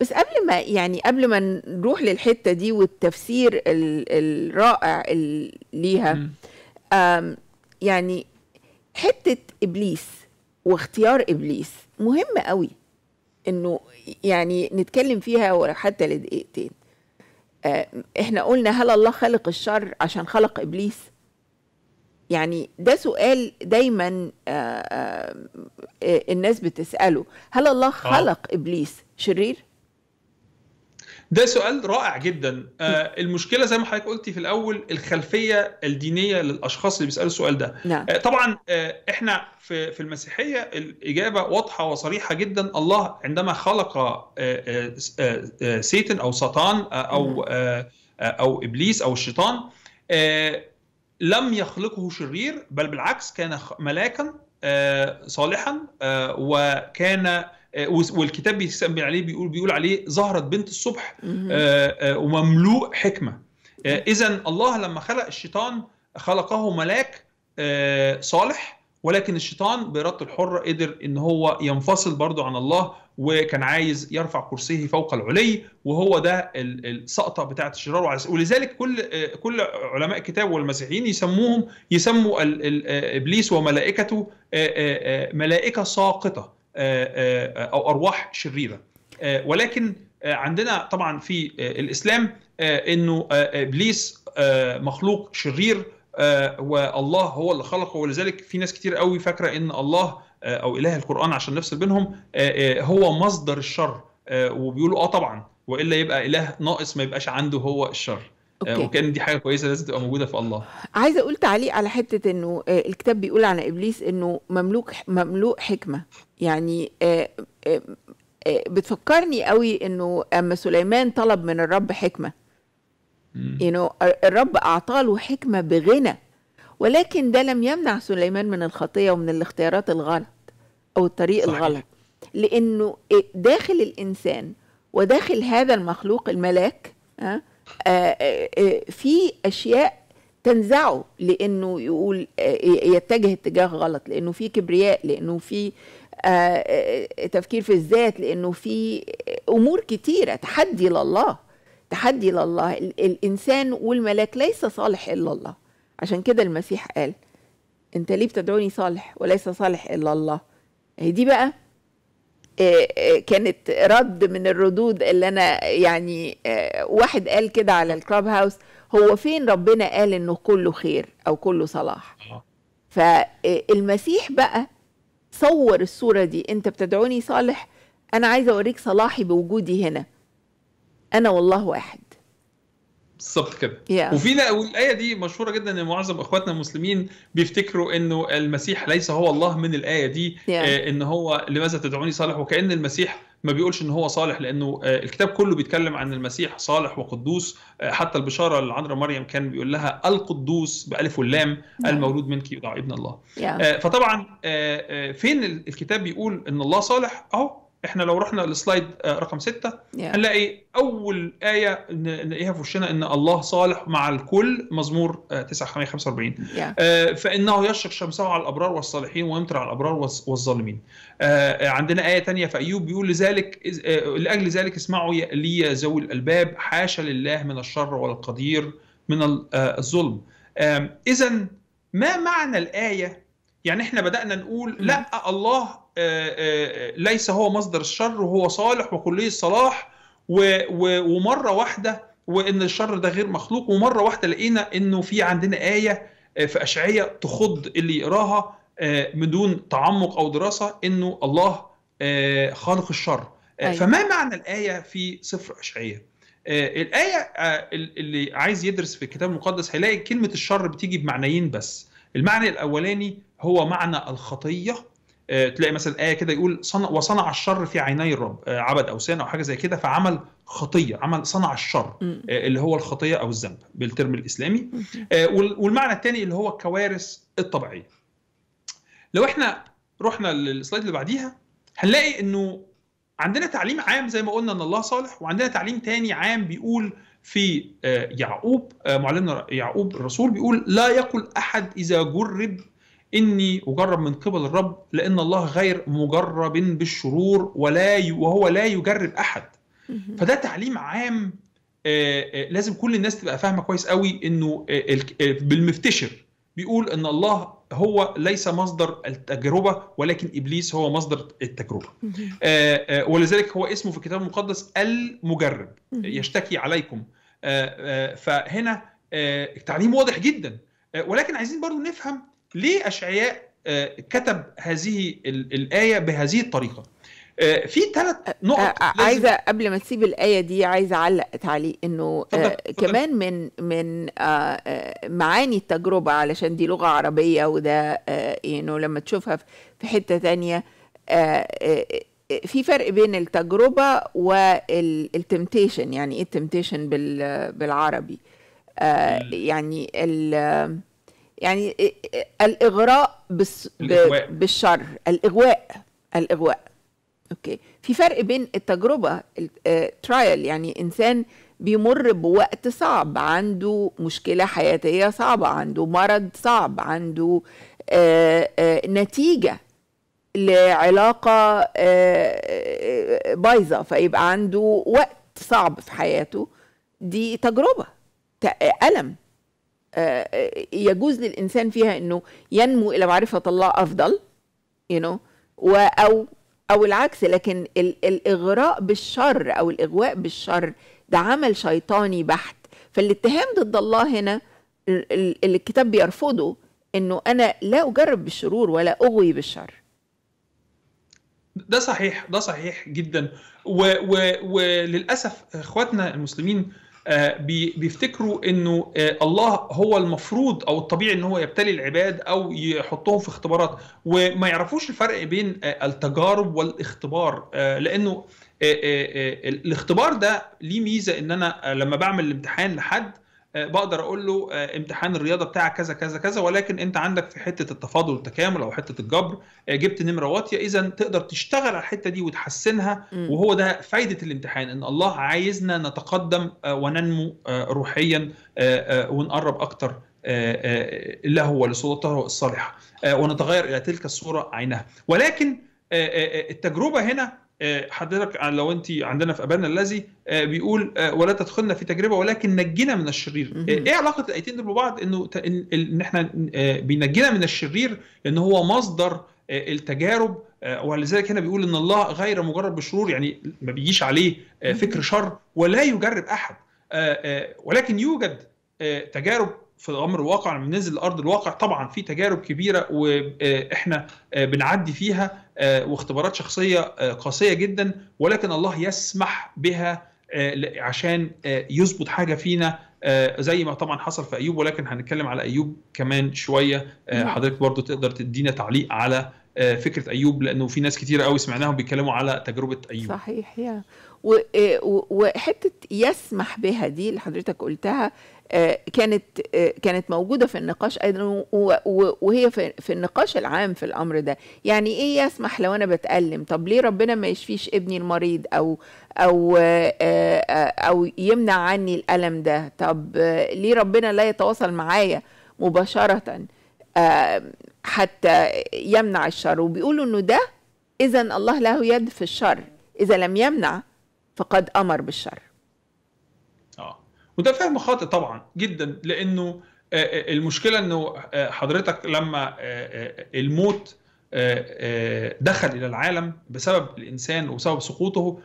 بس قبل ما يعني قبل ما نروح للحته دي والتفسير الرائع ليها يعني حته ابليس واختيار ابليس مهم قوي انه يعني نتكلم فيها حتى لدقيقتين آه، احنا قلنا هل الله خلق الشر عشان خلق ابليس يعني ده سؤال دايما آه، آه، الناس بتساله هل الله خلق ابليس شرير ده سؤال رائع جدا آه المشكله زي ما حضرتك قلتي في الاول الخلفيه الدينيه للاشخاص اللي بيسالوا السؤال ده نعم. آه طبعا آه احنا في في المسيحيه الاجابه واضحه وصريحه جدا الله عندما خلق آه آه آه, آه، سيتن او سطان آه او نعم. آه،, آه او ابليس او الشيطان آه لم يخلقه شرير بل بالعكس كان ملاكا آه، صالحا وكان آه، والكتاب بيسمي عليه بيقول بيقول عليه ظهرت بنت الصبح آه، آه، ومملوء حكمه اذا الله لما خلق الشيطان خلقه ملاك صالح ولكن الشيطان بإرادته الحرة قدر إن هو ينفصل برضه عن الله وكان عايز يرفع كرسيه فوق العلي وهو ده السقطة بتاعة الشرار ولذلك كل كل علماء الكتاب والمسيحيين يسموهم يسموا إبليس وملائكته ملائكة ساقطة آه، آه، آه، او ارواح شريره ولكن عندنا طبعا في الاسلام انه ابليس مخلوق شرير والله هو اللي خلقه ولذلك في ناس كتير قوي فاكره ان الله او اله القران عشان نفصل بينهم هو مصدر الشر وبيقولوا اه طبعا والا يبقى اله ناقص ما يبقاش عنده هو الشر آه، أوكي. وكان دي حاجه كويسه لازم تبقى موجوده في الله عايزه اقول تعليق على حته انه آه، الكتاب بيقول عن ابليس انه مملوك مملوك حكمه يعني آه، بتفكرني قوي انه اما سليمان طلب من الرب حكمه يو يعني الرب اعطاه له حكمه بغنى ولكن ده لم يمنع سليمان من الخطيه ومن الاختيارات الغلط او الطريق صحيح. الغلط لانه داخل الانسان وداخل هذا المخلوق الملاك ها أه آه، آه، آه، في اشياء تنزعه لانه يقول يتجه اتجاه غلط لانه في كبرياء لانه في تفكير في الذات لانه في امور كتيره تحدي لله تحدي لله الانسان والملاك ليس صالح الا الله عشان كده المسيح قال انت ليه بتدعوني صالح وليس صالح الا الله هي دي بقى كانت رد من الردود اللي انا يعني آه، واحد قال كده على الكلاب هاوس هو فين ربنا قال انه كله خير او كله صلاح آه. فالمسيح بقى صور الصوره دي انت بتدعوني صالح انا عايزه اوريك صلاحي بوجودي هنا انا والله واحد بالظبط كده yeah. وفينا والايه دي مشهوره جدا ان معظم اخواتنا المسلمين بيفتكروا انه المسيح ليس هو الله من الايه دي yeah. آه ان هو لماذا تدعوني صالح وكان المسيح ما بيقولش ان هو صالح لانه آه الكتاب كله بيتكلم عن المسيح صالح وقدوس آه حتى البشاره اللي عند مريم كان بيقول لها القدوس بالف واللام yeah. المولود منك يدعى ابن الله yeah. آه فطبعا آه, آه، فين الكتاب بيقول ان الله صالح اهو احنا لو رحنا للسلايد آه، رقم 6 yeah. هنلاقي اول ايه نلاقيها في وشنا ان الله صالح مع الكل مزمور 945 آه، yeah. آه فانه يشرق شمسه على الابرار والصالحين ويمطر على الابرار والظالمين آه،, آه عندنا ايه ثانيه في ايوب بيقول لذلك آه لاجل ذلك اسمعوا لي ذوي الالباب حاشا لله من الشر والقدير من الظلم اذا ما معنى الايه يعني احنا بدانا نقول لا الله آه، آه، آه، ليس هو مصدر الشر وهو صالح وكليه الصلاح ومره واحده وان الشر ده غير مخلوق ومره واحده لقينا انه في عندنا ايه في اشعياء تخض اللي يقراها من دون تعمق او دراسه انه الله خالق الشر أيوة. فما معنى الايه في سفر اشعياء الايه اللي عايز يدرس في الكتاب المقدس هيلاقي كلمه الشر بتيجي بمعنيين بس المعنى الاولاني هو معنى الخطيه آه، تلاقي مثلا ايه كده يقول صنع وصنع الشر في عيني الرب آه، عبد اوثان او حاجه زي كده فعمل خطيه عمل صنع الشر آه، اللي هو الخطيه او الذنب بالترم الاسلامي والمعنى الثاني اللي هو الكوارث الطبيعيه لو احنا رحنا للسلايد اللي بعديها هنلاقي انه عندنا تعليم عام زي ما قلنا ان الله صالح وعندنا تعليم تاني عام بيقول في يعقوب معلمنا يعقوب الرسول بيقول لا يقل احد اذا جرب إني أجرب من قبل الرب لأن الله غير مجرب بالشرور ولا ي... وهو لا يجرب أحد فده تعليم عام لازم كل الناس تبقى فاهمة كويس قوي إنه بالمفتشر بيقول إن الله هو ليس مصدر التجربة ولكن إبليس هو مصدر التجربة ولذلك هو اسمه في الكتاب المقدس المجرب يشتكي عليكم فهنا تعليم واضح جدا ولكن عايزين برضو نفهم ليه اشعياء آه، كتب هذه الايه بهذه الطريقه آه، في ثلاث آه، نقط عايزه قبل ما تسيب الايه دي عايزه اعلق تعليق انه كمان من من معاني التجربه علشان دي لغه عربيه وده يعني لما تشوفها في حته تانية في فرق بين التجربه والتمتيشن يعني ايه التمتيشن بالعربي يعني ال يعني الاغراء بس الإغواء. بالشر الاغواء الاغواء اوكي في فرق بين التجربه الترايل آه، يعني انسان بيمر بوقت صعب عنده مشكله حياتيه صعبه عنده مرض صعب عنده آآ آه، آآ آه، نتيجه لعلاقه بايظه فيبقى عنده وقت صعب في حياته دي تجربه الم يجوز للانسان فيها انه ينمو الى معرفه الله افضل you know او او العكس لكن الاغراء بالشر او الاغواء بالشر ده عمل شيطاني بحت فالاتهام ضد الله هنا اللي الكتاب بيرفضه انه انا لا اجرب بالشرور ولا اغوي بالشر ده صحيح ده صحيح جدا وللاسف اخواتنا المسلمين آه، بيفتكروا انه آه، الله هو المفروض او الطبيعي ان هو يبتلي العباد او يحطهم في اختبارات وما يعرفوش الفرق بين آه، التجارب والاختبار لانه الاختبار ده ليه ميزه ان انا لما بعمل الامتحان لحد آه، بقدر اقول له آه، امتحان الرياضه بتاعك كذا كذا كذا ولكن انت عندك في حته التفاضل والتكامل او حته الجبر آه، جبت نمره واطيه اذا تقدر تشتغل على الحته دي وتحسنها وهو ده فايده الامتحان ان الله عايزنا نتقدم وننمو روحيا ونقرب اكتر له ولسلطته الصالحه ونتغير الى تلك الصوره عينها ولكن التجربه هنا آه، حضرتك آه، لو انت عندنا في ابانا الذي آه، بيقول ولا تدخلنا في تجربه ولكن نجنا من الشرير ايه علاقه الايتين دول ببعض انه ان احنا بينجينا من الشرير لان هو مصدر التجارب ولذلك هنا بيقول ان الله غير مجرد بالشرور يعني ما بيجيش عليه فكر شر ولا يجرب احد ولكن يوجد تجارب في الامر الواقع لما بننزل لارض الواقع طبعا في تجارب كبيره واحنا بنعدي فيها آه، واختبارات شخصيه آه، قاسيه جدا ولكن الله يسمح بها آه، عشان يظبط حاجه فينا زي ما طبعا حصل في ايوب ولكن هنتكلم على ايوب كمان شويه نعم. حضرتك برضو تقدر تدينا تعليق على آه، فكره ايوب لانه في ناس كتير قوي سمعناهم بيتكلموا على تجربه ايوب صحيح يا آه، وحته يسمح بها دي اللي حضرتك قلتها آه، كانت كانت موجوده في النقاش ايضا وهي في النقاش العام في الامر ده يعني ايه يسمح لو انا بتالم طب ليه ربنا ما يشفيش ابني المريض او او او يمنع عني الالم ده طب ليه ربنا لا يتواصل معايا مباشره حتى يمنع الشر وبيقولوا انه ده اذا الله له يد في الشر اذا لم يمنع فقد امر بالشر اه وده فهم خاطئ طبعا جدا لانه آه، آه، المشكله انه آه، حضرتك لما الموت دخل الى العالم بسبب الانسان وبسبب سقوطه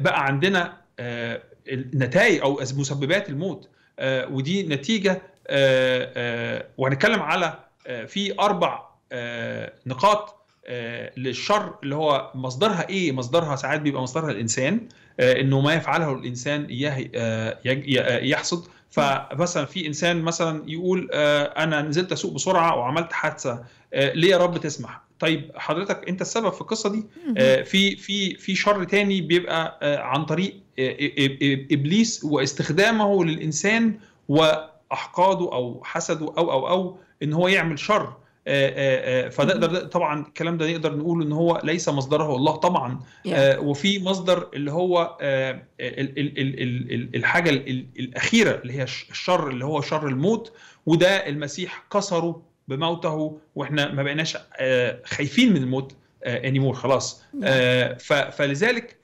بقى عندنا النتائج او مسببات الموت ودي نتيجه وهنتكلم على آه، في اربع آه، نقاط آه، للشر اللي هو مصدرها ايه مصدرها ساعات بيبقى مصدرها الانسان انه ما يفعله الانسان اياه يحصد فمثلا في انسان مثلا يقول انا نزلت اسوق بسرعه وعملت حادثه ليه يا رب تسمح طيب حضرتك انت السبب في القصه دي في في في شر تاني بيبقى عن طريق ابليس واستخدامه للانسان واحقاده او حسده او او او ان هو يعمل شر آه، آه، آه، فنقدر طبعا الكلام ده نقدر نقول ان هو ليس مصدره الله طبعا وفي مصدر اللي هو الحاجه الاخيره اللي هي الشر اللي هو شر الموت وده المسيح كسره بموته واحنا ما بقيناش خايفين من الموت انيمور خلاص فلذلك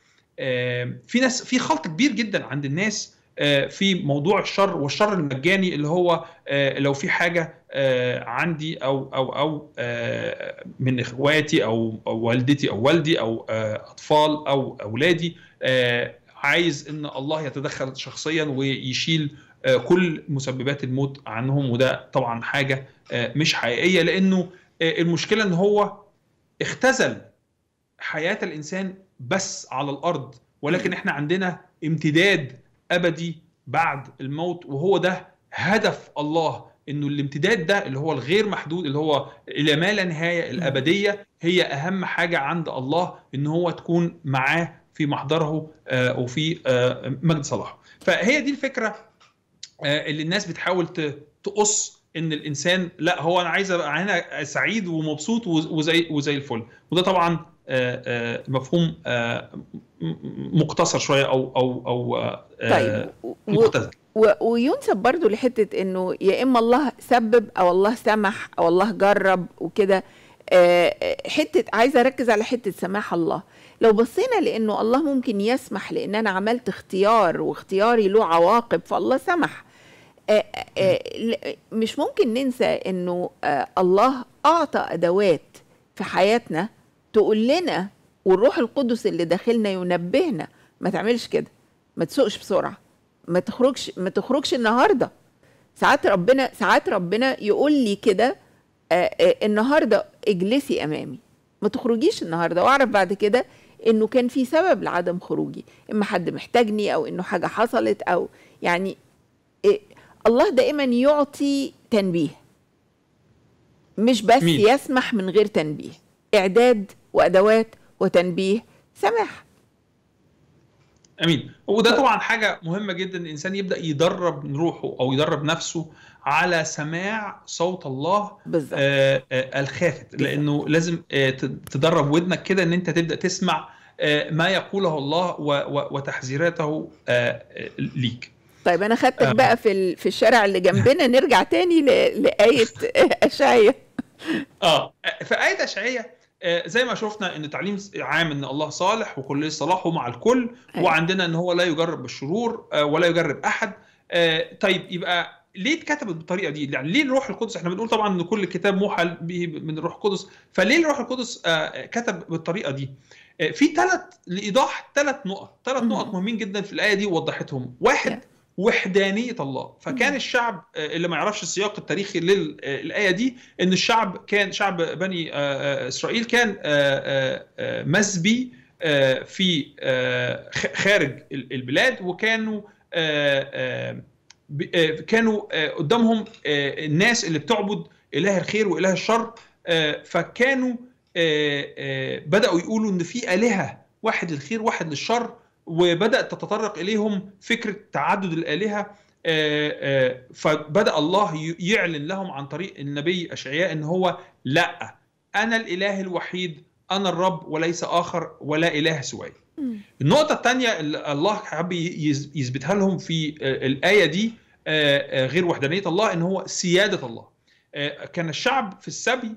في ناس في خلط كبير جدا عند الناس آه، في موضوع الشر والشر المجاني اللي هو آه، لو في حاجه آه، عندي او او او من اخواتي او والدتي او والدي او اطفال او اولادي عايز ان الله يتدخل شخصيا ويشيل كل مسببات الموت عنهم وده طبعا حاجه مش حقيقيه لانه المشكله ان هو اختزل حياه الانسان بس على الارض ولكن احنا عندنا امتداد ابدي بعد الموت وهو ده هدف الله انه الامتداد ده اللي هو الغير محدود اللي هو الى ما لا نهايه الابديه هي اهم حاجه عند الله ان هو تكون معاه في محضره آه، وفي آه، مجد صلاحه فهي دي الفكره آه، اللي الناس بتحاول تقص ان الانسان لا هو انا عايز ابقى هنا سعيد ومبسوط وزي وزي الفل وده طبعا آه، آه، مفهوم آه، مقتصر شويه او او او طيب مقتصر. و... وينسب برضو لحته انه يا اما الله سبب او الله سمح او الله جرب وكده حته عايزه اركز على حته سماح الله لو بصينا لانه الله ممكن يسمح لان انا عملت اختيار واختياري له عواقب فالله سمح مش ممكن ننسى انه الله اعطى ادوات في حياتنا تقول لنا والروح القدس اللي داخلنا ينبهنا ما تعملش كده ما تسوقش بسرعه ما تخرجش ما تخرجش النهارده ساعات ربنا ساعات ربنا يقول لي كده آه، آه، النهارده اجلسي امامي ما تخرجيش النهارده واعرف بعد كده انه كان في سبب لعدم خروجي اما حد محتاجني او انه حاجه حصلت او يعني إيه الله دائما يعطي تنبيه مش بس مين؟ يسمح من غير تنبيه اعداد وادوات وتنبيه سماح امين وده طبعا حاجه مهمه جدا الانسان يبدا يدرب روحه او يدرب نفسه على سماع صوت الله بالظبط آه آه الخافت لانه لازم آه تدرب ودنك كده ان انت تبدا تسمع آه ما يقوله الله و و وتحذيراته آه, آه، ليك طيب انا خدتك آه. بقى في في الشارع اللي جنبنا نرجع تاني لايه (laughs) اشعيا آه،, اه في ايه اشعيا آه، زي ما شفنا ان تعليم عام ان الله صالح وكل صلاحه مع الكل أيوة. وعندنا ان هو لا يجرب بالشرور آه، ولا يجرب احد آه، طيب يبقى ليه اتكتبت بالطريقه دي؟ يعني ليه الروح القدس احنا بنقول طبعا ان كل كتاب موحى به من الروح القدس، فليه الروح القدس كتب بالطريقه دي؟ في ثلاث لايضاح ثلاث نقط، ثلاث نقط مهمين جدا في الايه دي ووضحتهم، واحد وحدانيه الله فكان الشعب آه، اللي ما يعرفش السياق التاريخي آه، للايه دي ان الشعب كان شعب بني آه، اسرائيل كان مسبي في خارج البلاد وكانوا كانوا قدامهم الناس اللي بتعبد اله الخير واله الشر فكانوا بداوا يقولوا ان في الهه واحد للخير واحد للشر وبدات تتطرق اليهم فكره تعدد الالهه آه، آه، فبدا الله يعلن لهم عن طريق النبي اشعياء ان هو لا انا الاله الوحيد انا الرب وليس اخر ولا اله سواي النقطه الثانيه الله حب يثبتها لهم في آه، الايه دي غير وحدانيه الله ان هو سياده الله كان الشعب في السبي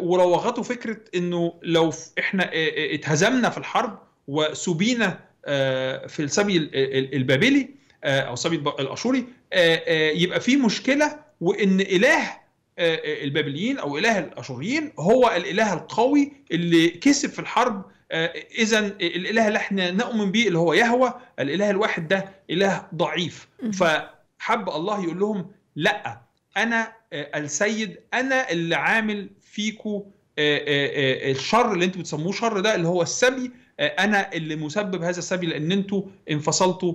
وروغته فكره انه لو احنا اتهزمنا في الحرب وسبينا آه، في السبي البابلي آه، او السبي الاشوري آه، يبقى في مشكله وان اله البابليين او اله الاشوريين هو الاله القوي اللي كسب في الحرب اذا الاله اللي احنا نؤمن به اللي هو يهوى الاله الواحد ده اله ضعيف فحب الله يقول لهم لا انا السيد انا اللي عامل فيكم الشر اللي انتم بتسموه شر ده اللي هو السبي آه، انا اللي مسبب هذا السبي لان انتوا انفصلتوا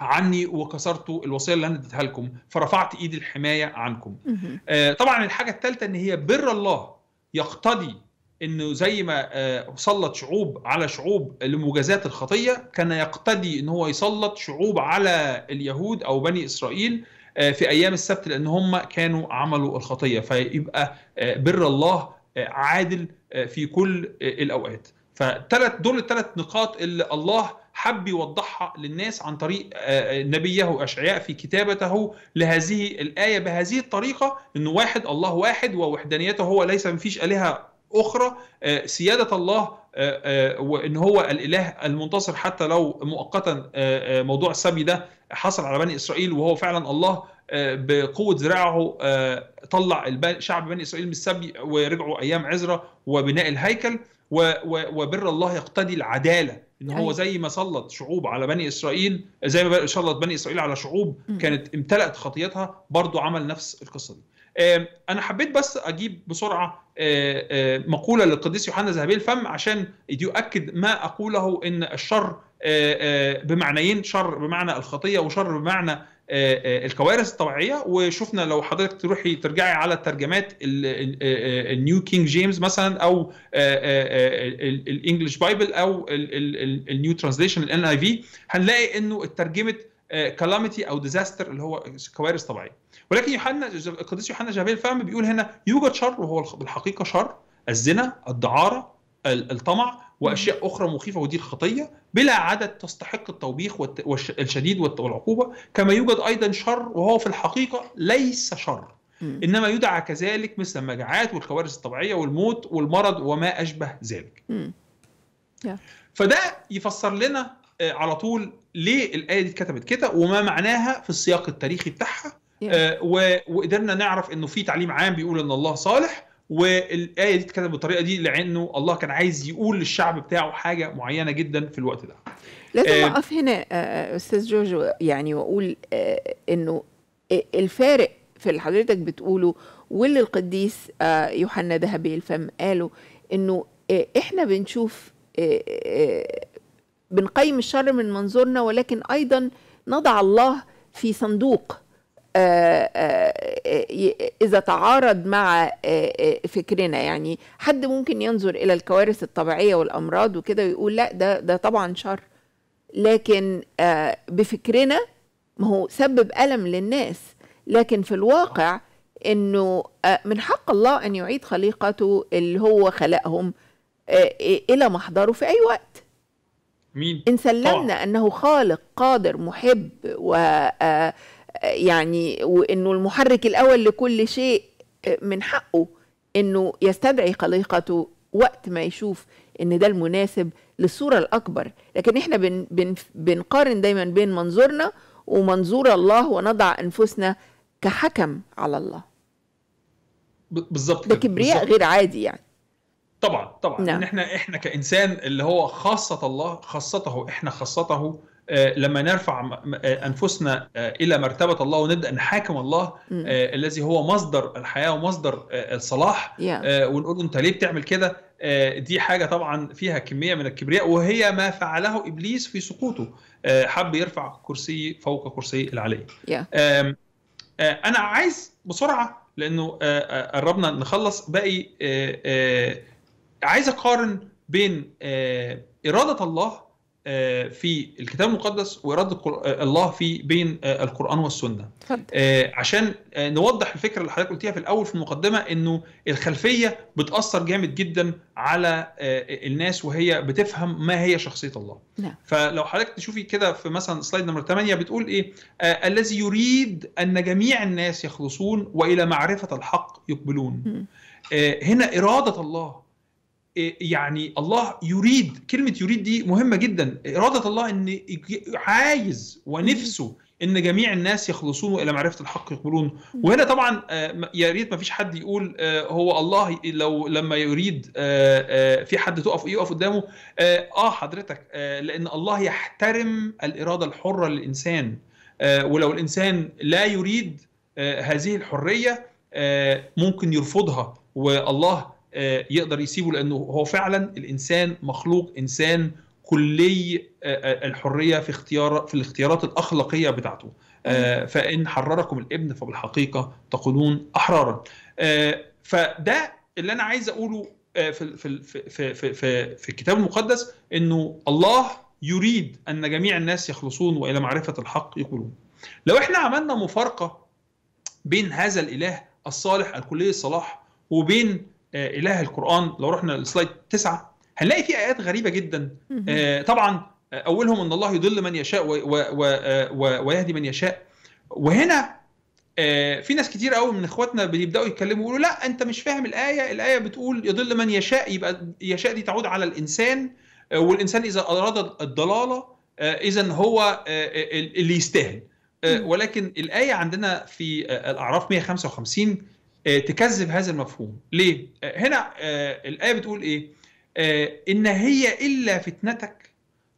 عني وكسرتوا الوصيه اللي انا اديتها لكم فرفعت ايد الحمايه عنكم آه، طبعا الحاجه الثالثه ان هي بر الله يقتضي انه زي ما آه، سلط شعوب على شعوب لمجازات الخطيه كان يقتضي ان هو يسلط شعوب على اليهود او بني اسرائيل في ايام السبت لان هم كانوا عملوا الخطيه فيبقى بر الله عادل في كل الاوقات فالثلاث دول الثلاث نقاط اللي الله حب يوضحها للناس عن طريق آه، آه، نبيه اشعياء في كتابته لهذه الايه بهذه الطريقه انه واحد الله واحد ووحدانيته هو ليس ما فيش الهه اخرى آه، سياده الله وان هو الاله المنتصر حتى لو مؤقتا موضوع السبي ده حصل على بني اسرائيل وهو فعلا الله بقوه ذراعه طلع شعب بني اسرائيل من السبي ورجعوا ايام عزرا وبناء الهيكل وبر الله يقتضي العداله ان هو أيوة. زي ما سلط شعوب على بني اسرائيل زي ما سلط بني اسرائيل على شعوب كانت امتلأت خطيتها برضو عمل نفس القصه دي انا حبيت بس اجيب بسرعه آه، آه، مقوله للقديس يوحنا ذهبي الفم عشان يؤكد ما اقوله ان الشر آه، بمعنيين شر بمعنى الخطيه وشر بمعنى آه، آه، الكوارث الطبيعيه وشفنا لو حضرتك تروحي ترجعي على الترجمات آه، النيو كينج جيمس مثلا او الانجليش بايبل او النيو ترانزليشن الان اي في هنلاقي انه اترجمت كلامتي او ديزاستر اللي هو كوارث طبيعيه ولكن يوحنا القديس يوحنا جابيل الفهم بيقول هنا يوجد شر وهو بالحقيقه شر الزنا الدعاره الطمع واشياء اخرى مخيفه ودي الخطيه بلا عدد تستحق التوبيخ الشديد والعقوبه كما يوجد ايضا شر وهو في الحقيقه ليس شر انما يدعى كذلك مثل المجاعات والكوارث الطبيعيه والموت والمرض وما اشبه ذلك. فده يفسر لنا آه، على طول ليه الايه دي اتكتبت كده وما معناها في السياق التاريخي بتاعها آه، وقدرنا نعرف انه في تعليم عام بيقول ان الله صالح والايه دي اتكتبت بالطريقه دي لانه الله كان عايز يقول للشعب بتاعه حاجه معينه جدا في الوقت ده لازم آه، اقف هنا آه، آه، استاذ جورج يعني واقول انه الفارق في اللي حضرتك بتقوله واللي القديس يوحنا ذهبي الفم قاله انه احنا بنشوف بنقيم الشر من منظورنا ولكن ايضا نضع الله في صندوق آه، آه، اذا تعارض مع آه، فكرنا يعني حد ممكن ينظر الى الكوارث الطبيعيه والامراض وكده ويقول لا ده ده طبعا شر لكن بفكرنا ما هو سبب الم للناس لكن في الواقع انه من حق الله ان يعيد خليقته اللي هو خلقهم الى محضره في اي وقت مين؟ ان سلمنا انه خالق قادر محب و آه يعني وانه المحرك الاول لكل شيء آه، من حقه انه يستدعي خليقته وقت ما يشوف ان ده المناسب للصوره الاكبر لكن احنا بن بن بنقارن دايما بين منظورنا ومنظور الله ونضع انفسنا كحكم على الله بالظبط ده بالزبط. غير عادي يعني طبعا طبعا نعم. ان احنا احنا كانسان اللي هو خاصه الله خاصته احنا خاصته آه، لما نرفع آه، انفسنا آه، الى مرتبه الله ونبدا نحاكم الله الذي هو مصدر الحياه ومصدر الصلاح ونقول انت ليه بتعمل كده دي حاجه طبعا فيها كميه من الكبرياء وهي ما فعله ابليس في سقوطه حب يرفع كرسي فوق كرسي العلي انا عايز بسرعه لانه قربنا نخلص باقي عايز اقارن بين اراده الله آه، في الكتاب المقدس وإرادة الله في بين آه، القرآن والسنة آه، عشان نوضح الفكرة اللي حضرتك قلتيها في الأول في المقدمة أنه الخلفية بتأثر جامد جدا على الناس وهي بتفهم ما هي شخصية الله لا. نعم. فلو حضرتك تشوفي كده في مثلا سلايد نمبر 8 بتقول إيه الذي يريد أن جميع الناس يخلصون وإلى معرفة الحق يقبلون هنا إرادة الله إيه، يعني الله يريد كلمه يريد دي مهمه جدا اراده الله ان عايز ونفسه ان جميع الناس يخلصون الى معرفه الحق يقبلون وهنا طبعا آه، يا ريت ما فيش حد يقول آه، هو الله لو لما يريد آه، في حد تقف يقف قدامه اه حضرتك لان الله يحترم الاراده الحره للانسان ولو الانسان لا يريد هذه الحريه ممكن يرفضها والله آه، يقدر يسيبه لانه هو فعلا الانسان مخلوق انسان كلي آه، آه، الحريه في اختيار في الاختيارات الاخلاقيه بتاعته فان حرركم الابن فبالحقيقه تقولون احرارا فده اللي انا عايز اقوله في في في في في, في الكتاب المقدس انه الله يريد ان جميع الناس يخلصون والى معرفه الحق يقولون لو احنا عملنا مفارقه بين هذا الاله الصالح الكلي الصلاح وبين آه، اله القران لو رحنا لسلايد تسعة هنلاقي فيه ايات غريبه جدا آه، طبعا آه، اولهم ان الله يضل من يشاء ويهدي من يشاء وهنا في ناس كتير قوي من اخواتنا بيبداوا يتكلموا يقولوا لا انت مش فاهم الايه الايه بتقول يضل من يشاء يبقى يشاء دي تعود على الانسان والانسان اذا اراد الضلاله اذا هو اللي يستاهل ولكن الايه عندنا في الاعراف 155 آه، تكذب هذا المفهوم ليه آه، هنا آه، الآية بتقول إيه إن هي إلا فتنتك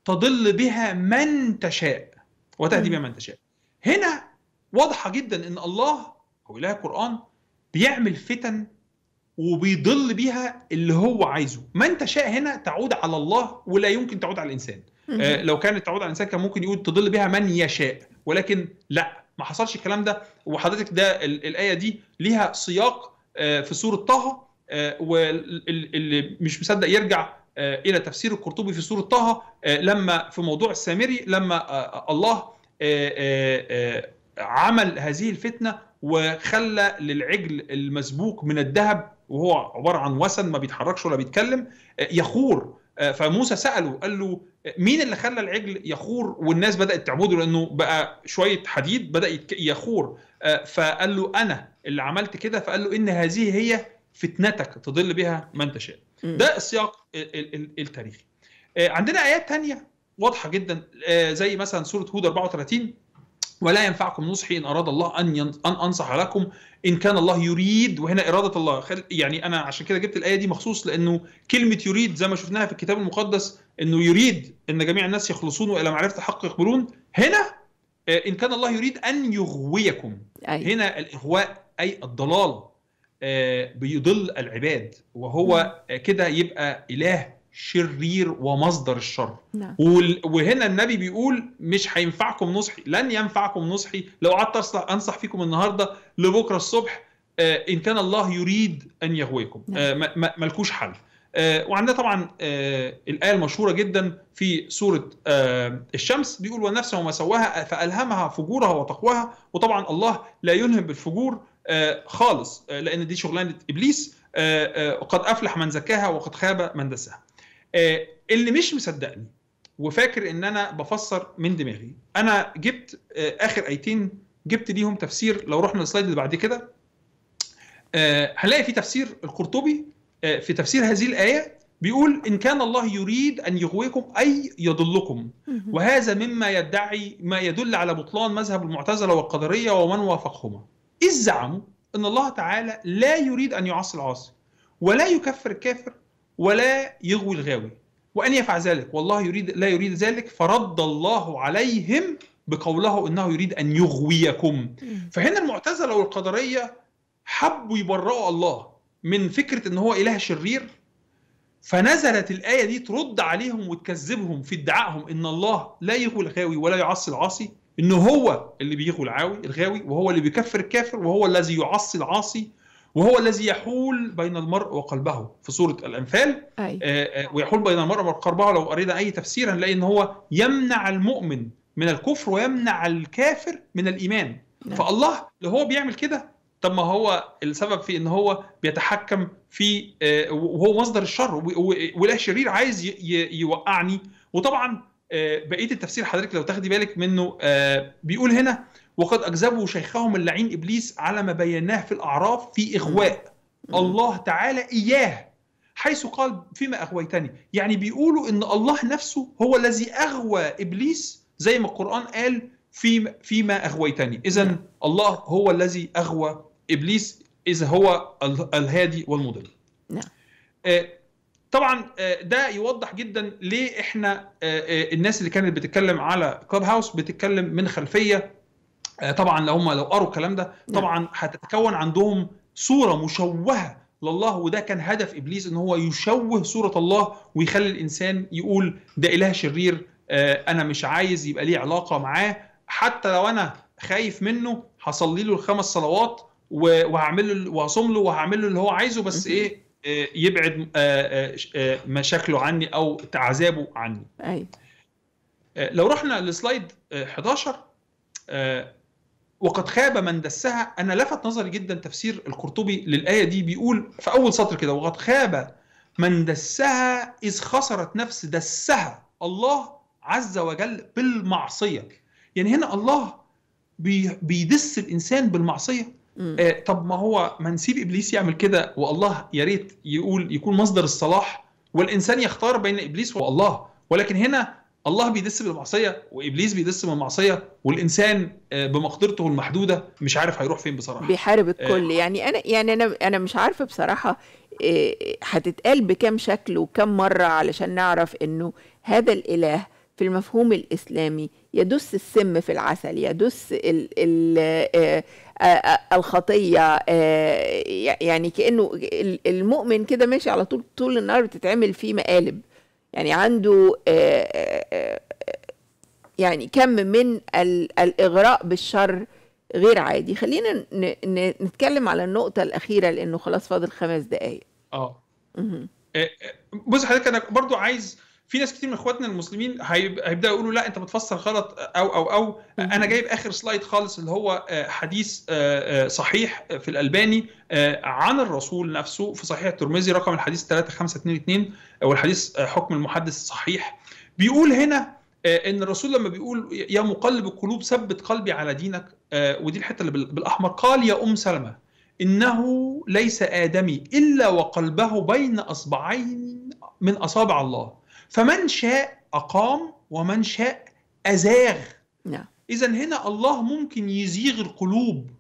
تضل بها من تشاء وتهدي بها من تشاء هنا واضحة جدا إن الله أو إله القرآن بيعمل فتن وبيضل بيها اللي هو عايزه من تشاء هنا تعود على الله ولا يمكن تعود على الإنسان لو كانت تعود على الإنسان كان ممكن يقول تضل بها من يشاء ولكن لا ما حصلش الكلام ده وحضرتك ده الايه دي ليها سياق آه، في سوره طه آه، واللي مش مصدق يرجع آه، الى تفسير القرطبي في سوره طه لما في موضوع السامري لما الله عمل هذه الفتنه وخلى للعجل المسبوق من الذهب وهو عباره عن وسن ما بيتحركش ولا بيتكلم يخور آه، فموسى ساله قال له آه، مين اللي خلى العجل يخور والناس بدات تعبده لانه بقى شويه حديد بدا يخور آه، فقال له انا اللي عملت كده فقال له ان هذه هي فتنتك تضل بها من تشاء ده السياق التاريخي عندنا ايات تانية واضحه جدا زي مثلا سوره هود 34 ولا ينفعكم نصحي ان اراد الله ان ين... ان انصح لكم ان كان الله يريد وهنا اراده الله خل... يعني انا عشان كده جبت الايه دي مخصوص لانه كلمه يريد زي ما شفناها في الكتاب المقدس انه يريد ان جميع الناس يخلصون والى معرفه الحق يقبلون هنا آه، ان كان الله يريد ان يغويكم أي. هنا الاغواء اي الضلال آه، بيضل العباد وهو آه، كده يبقى اله شرير ومصدر الشر نعم. وهنا النبي بيقول مش هينفعكم نصحي لن ينفعكم نصحي لو قعدت انصح فيكم النهارده لبكره الصبح آه، ان كان الله يريد ان يهويكم نعم. آه، ملكوش حل آه، وعندنا طبعا الايه المشهوره جدا في سوره الشمس بيقول والنفس وما سواها فالهمها فجورها وتقواها وطبعا الله لا يلهم بالفجور خالص لان دي شغلانه ابليس قد افلح من زكاها وقد خاب من دساها آه، اللي مش مصدقني وفاكر ان انا بفسر من دماغي انا جبت آه، اخر ايتين جبت ليهم تفسير لو رحنا للسلايد اللي بعد كده آه، هنلاقي في تفسير القرطبي في تفسير هذه الايه بيقول ان كان الله يريد ان يغويكم اي يضلكم وهذا مما يدعي ما يدل على بطلان مذهب المعتزله والقدريه ومن وافقهما اذ زعموا ان الله تعالى لا يريد ان يعصي العاصي ولا يكفر الكافر ولا يغوي الغاوي وأن يفعل ذلك والله يريد لا يريد ذلك فرد الله عليهم بقوله إنه يريد أن يغويكم فهنا المعتزلة والقدرية حبوا يبرئوا الله من فكرة إن هو إله شرير فنزلت الآية دي ترد عليهم وتكذبهم في ادعائهم إن الله لا يغوي الغاوي ولا يعصي العاصي إن هو اللي بيغوي العاوي الغاوي وهو اللي بيكفر الكافر وهو الذي يعصي العاصي وهو الذي يحول بين المرء وقلبه في سورة الأنفال أي. آه، آه، ويحول بين المرء وقلبه لو أريد أي تفسير هنلاقي إن هو يمنع المؤمن من الكفر ويمنع الكافر من الإيمان نعم. فالله لو هو بيعمل كده طب ما هو السبب في ان هو بيتحكم في آه، وهو مصدر الشر ولا شرير عايز يوقعني وطبعا بقيه التفسير حضرتك لو تاخدي بالك منه بيقول هنا وقد أكذبوا شيخهم اللعين إبليس على ما بيناه في الأعراف في إغواء الله تعالى إياه حيث قال فيما أغويتني يعني بيقولوا إن الله نفسه هو الذي أغوى إبليس زي ما القرآن قال في فيما أغويتني إذا نعم. الله هو الذي أغوى إبليس إذا هو الهادي والمضل نعم آه، طبعا آه، ده يوضح جدا ليه احنا آه، الناس اللي كانت بتتكلم على كلوب هاوس بتتكلم من خلفيه آه، طبعا لو هم لو قروا الكلام ده نعم. طبعا هتتكون عندهم صوره مشوهه لله وده كان هدف ابليس ان هو يشوه صوره الله ويخلي الانسان يقول ده اله شرير آه، انا مش عايز يبقى ليه علاقه معاه حتى لو انا خايف منه هصلي له الخمس صلوات وهعمل له وهصوم له وهعمل له اللي هو عايزه بس ايه آه، يبعد مشاكله عني او تعذابه عني. ايوه لو رحنا لسلايد 11 وقد خاب من دسها انا لفت نظري جدا تفسير القرطبي للايه دي بيقول في اول سطر كده وقد خاب من دسها اذ خسرت نفس دسها الله عز وجل بالمعصيه يعني هنا الله بيدس الانسان بالمعصيه آه طب ما هو منسيب ابليس يعمل كده والله يا ريت يقول يكون مصدر الصلاح والانسان يختار بين ابليس والله ولكن هنا الله بيدس بالمعصيه وابليس بيدس بالمعصيه والانسان آه، بمقدرته المحدوده مش عارف هيروح فين بصراحه بيحارب آه، الكل آه. يعني انا يعني انا انا مش عارفه بصراحه آه، هتتقال بكم شكل وكم مره علشان نعرف انه هذا الاله في المفهوم الاسلامي يدس السم في العسل يدس ال ال الخطيه يعني كانه المؤمن كده ماشي على طول طول النهار بتتعمل فيه مقالب يعني عنده آه، آه، آه، يعني كم من الإغراء بالشر غير عادي خلينا نتكلم على النقطة الأخيرة لأنه خلاص فاضل خمس دقايق اه بص حضرتك أنا برضو عايز في ناس كتير من اخواتنا المسلمين هيبداوا يقولوا لا انت بتفسر غلط او او او انا جايب اخر سلايد خالص اللي هو آه، حديث آه، آه، صحيح في الالباني عن الرسول نفسه في صحيح الترمذي رقم الحديث 3522 والحديث حكم المحدث الصحيح بيقول هنا ان الرسول لما بيقول يا مقلب القلوب ثبت قلبي على دينك ودي الحته اللي بالاحمر قال يا ام سلمه انه ليس ادمي الا وقلبه بين اصبعين من اصابع الله فمن شاء أقام ومن شاء أزاغ نعم إذا هنا الله ممكن يزيغ القلوب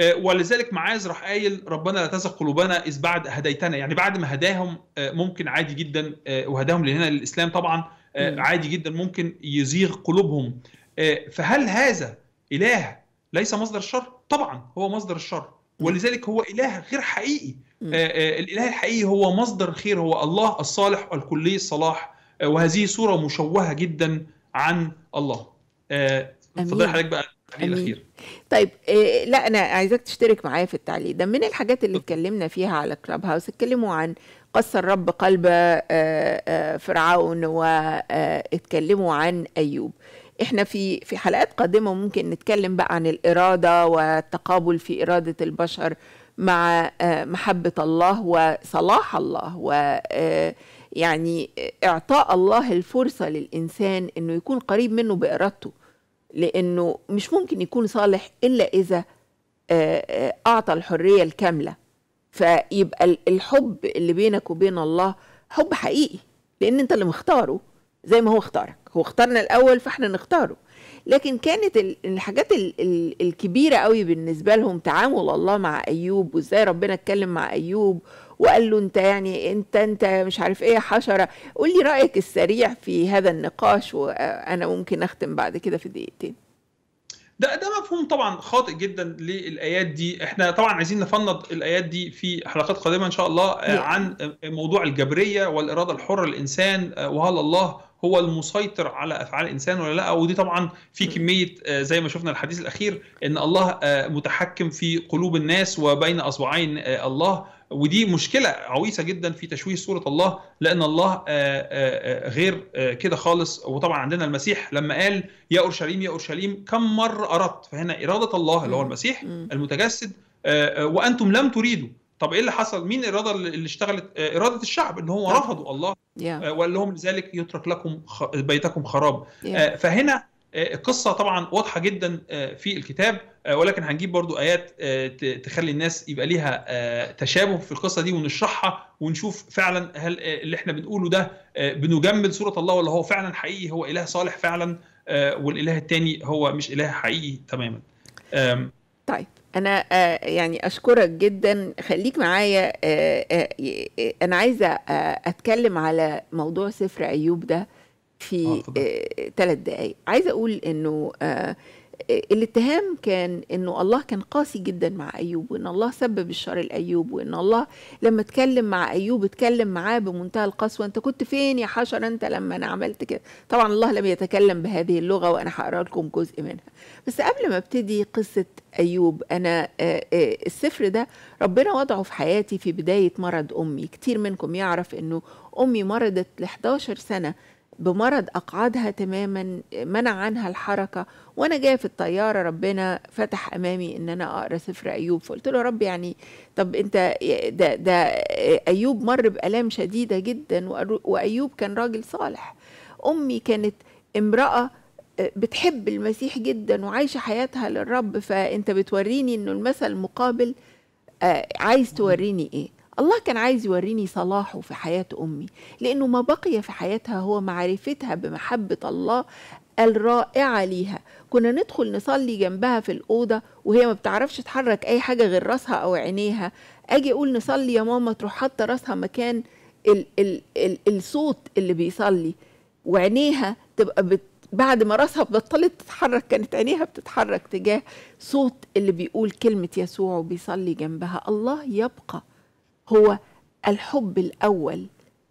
آه، ولذلك معاذ راح قايل ربنا لا تزغ قلوبنا إذ بعد هديتنا يعني بعد ما هداهم آه، ممكن عادي جدا آه، وهداهم لهنا للإسلام طبعا عادي جدا ممكن يزيغ قلوبهم فهل هذا إله ليس مصدر الشر؟ طبعا هو مصدر الشر ولذلك هو اله غير حقيقي آه، آه، الاله الحقيقي هو مصدر الخير هو الله الصالح والكلي الصلاح آه، وهذه صوره مشوهه جدا عن الله فضل حضرتك بقى التعليق الاخير طيب إيه لا انا عايزاك تشترك معايا في التعليق ده من الحاجات اللي اتكلمنا فيها على كلاب هاوس اتكلموا عن قص الرب قلب فرعون واتكلموا عن ايوب احنا في في حلقات قادمه ممكن نتكلم بقى عن الاراده والتقابل في اراده البشر مع آه، محبه الله وصلاح الله و آه، يعني اعطاء الله الفرصه للانسان انه يكون قريب منه بارادته لانه مش ممكن يكون صالح الا اذا آه، اعطى الحريه الكامله فيبقى الحب اللي بينك وبين الله حب حقيقي لان انت اللي مختاره زي ما هو اختارك هو اختارنا الاول فاحنا نختاره لكن كانت الحاجات الكبيره قوي بالنسبه لهم تعامل الله مع ايوب وازاي ربنا اتكلم مع ايوب وقال له انت يعني انت انت مش عارف ايه حشره قول لي رايك السريع في هذا النقاش وانا ممكن اختم بعد كده في دقيقتين ده ده مفهوم طبعا خاطئ جدا للايات دي احنا طبعا عايزين نفند الايات دي في حلقات قادمه ان شاء الله عن موضوع الجبريه والاراده الحره للانسان وهل الله هو المسيطر على افعال الانسان ولا لا ودي طبعا في كميه آه، زي ما شفنا الحديث الاخير ان الله آه، متحكم في قلوب الناس وبين اصبعين آه، الله ودي مشكله عويصه جدا في تشويه صوره الله لان الله غير كده خالص وطبعا عندنا المسيح لما قال يا اورشليم يا اورشليم كم مره اردت فهنا اراده الله اللي هو المسيح المتجسد وانتم لم تريدوا طب ايه اللي حصل مين الاراده اللي اشتغلت آه، اراده الشعب ان هو رفضوا الله yeah. آه، وقال لهم لذلك يترك لكم بيتكم خراب آه، yeah. فهنا القصه طبعا واضحه جدا في الكتاب ولكن هنجيب برضو ايات تخلي الناس يبقى ليها تشابه في القصه دي ونشرحها ونشوف فعلا هل اللي احنا بنقوله ده بنجمل صوره الله ولا هو فعلا حقيقي هو اله صالح فعلا والاله الثاني هو مش اله حقيقي تماما طيب انا آه، يعني اشكرك جدا خليك معايا آه، آه، انا عايزه اتكلم على موضوع سفر ايوب ده في ثلاث دقائق عايزه اقول انه الاتهام كان انه الله كان قاسي جدا مع ايوب وان الله سبب الشر لايوب وان الله لما اتكلم مع ايوب اتكلم معاه بمنتهى القسوه انت كنت فين يا حشر انت لما انا عملت كده طبعا الله لم يتكلم بهذه اللغه وانا هقرا لكم جزء منها بس قبل ما ابتدي قصه ايوب انا آه، آه، السفر ده ربنا وضعه في حياتي في بدايه مرض امي كتير منكم يعرف انه امي مرضت ل 11 سنه بمرض أقعدها تماما منع عنها الحركة وأنا جاية في الطيارة ربنا فتح أمامي إن أنا أقرأ سفر أيوب فقلت له رب يعني طب أنت ده, ده أيوب مر بآلام شديدة جدا وأيوب كان راجل صالح أمي كانت امرأة آه، بتحب المسيح جدا وعايشة حياتها للرب فأنت بتوريني إنه المثل المقابل آه، عايز توريني إيه الله كان عايز يوريني صلاحه في حياة أمي لأنه ما بقي في حياتها هو معرفتها بمحبة الله الرائعة ليها كنا ندخل نصلي جنبها في الأوضة وهي ما بتعرفش تحرك أي حاجة غير راسها أو عينيها أجي أقول نصلي يا ماما تروح حاطة راسها مكان ال ال ال الصوت اللي بيصلي وعينيها تبقى بت بعد ما راسها بطلت تتحرك كانت عينيها بتتحرك تجاه صوت اللي بيقول كلمة يسوع وبيصلي جنبها الله يبقى هو الحب الأول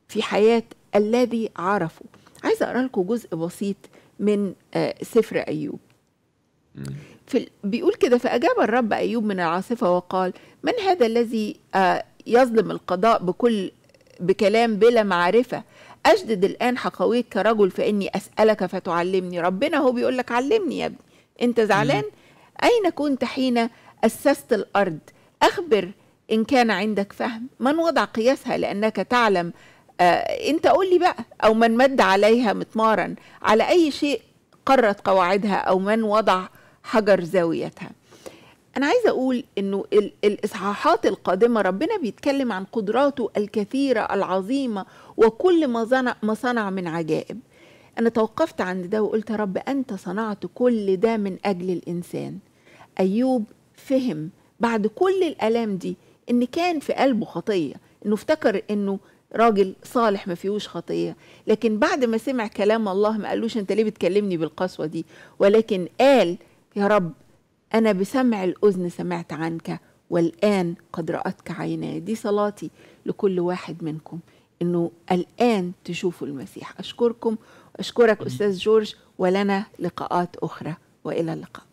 في حياة الذي عرفه عايزة أقرأ لكم جزء بسيط من آه، سفر أيوب في بيقول كده فأجاب الرب أيوب من العاصفة وقال من هذا الذي آه، يظلم القضاء بكل بكلام بلا معرفة أجدد الآن حقويك كرجل فإني أسألك فتعلمني ربنا هو بيقول لك علمني يا ابني أنت زعلان أين كنت حين أسست الأرض أخبر إن كان عندك فهم من وضع قياسها لأنك تعلم آه أنت قول لي بقى أو من مد عليها مطمارا على أي شيء قرت قواعدها أو من وضع حجر زاويتها أنا عايزة أقول إنه الإصحاحات القادمة ربنا بيتكلم عن قدراته الكثيرة العظيمة وكل ما صنع, ما صنع من عجائب أنا توقفت عند ده وقلت يا رب أنت صنعت كل ده من أجل الإنسان أيوب فهم بعد كل الآلام دي ان كان في قلبه خطيه انه افتكر انه راجل صالح ما فيهوش خطيه لكن بعد ما سمع كلام الله ما قالوش انت ليه بتكلمني بالقسوه دي ولكن قال يا رب انا بسمع الاذن سمعت عنك والان قد راتك عيناي دي صلاتي لكل واحد منكم انه الان تشوفوا المسيح اشكركم اشكرك استاذ جورج ولنا لقاءات اخرى والى اللقاء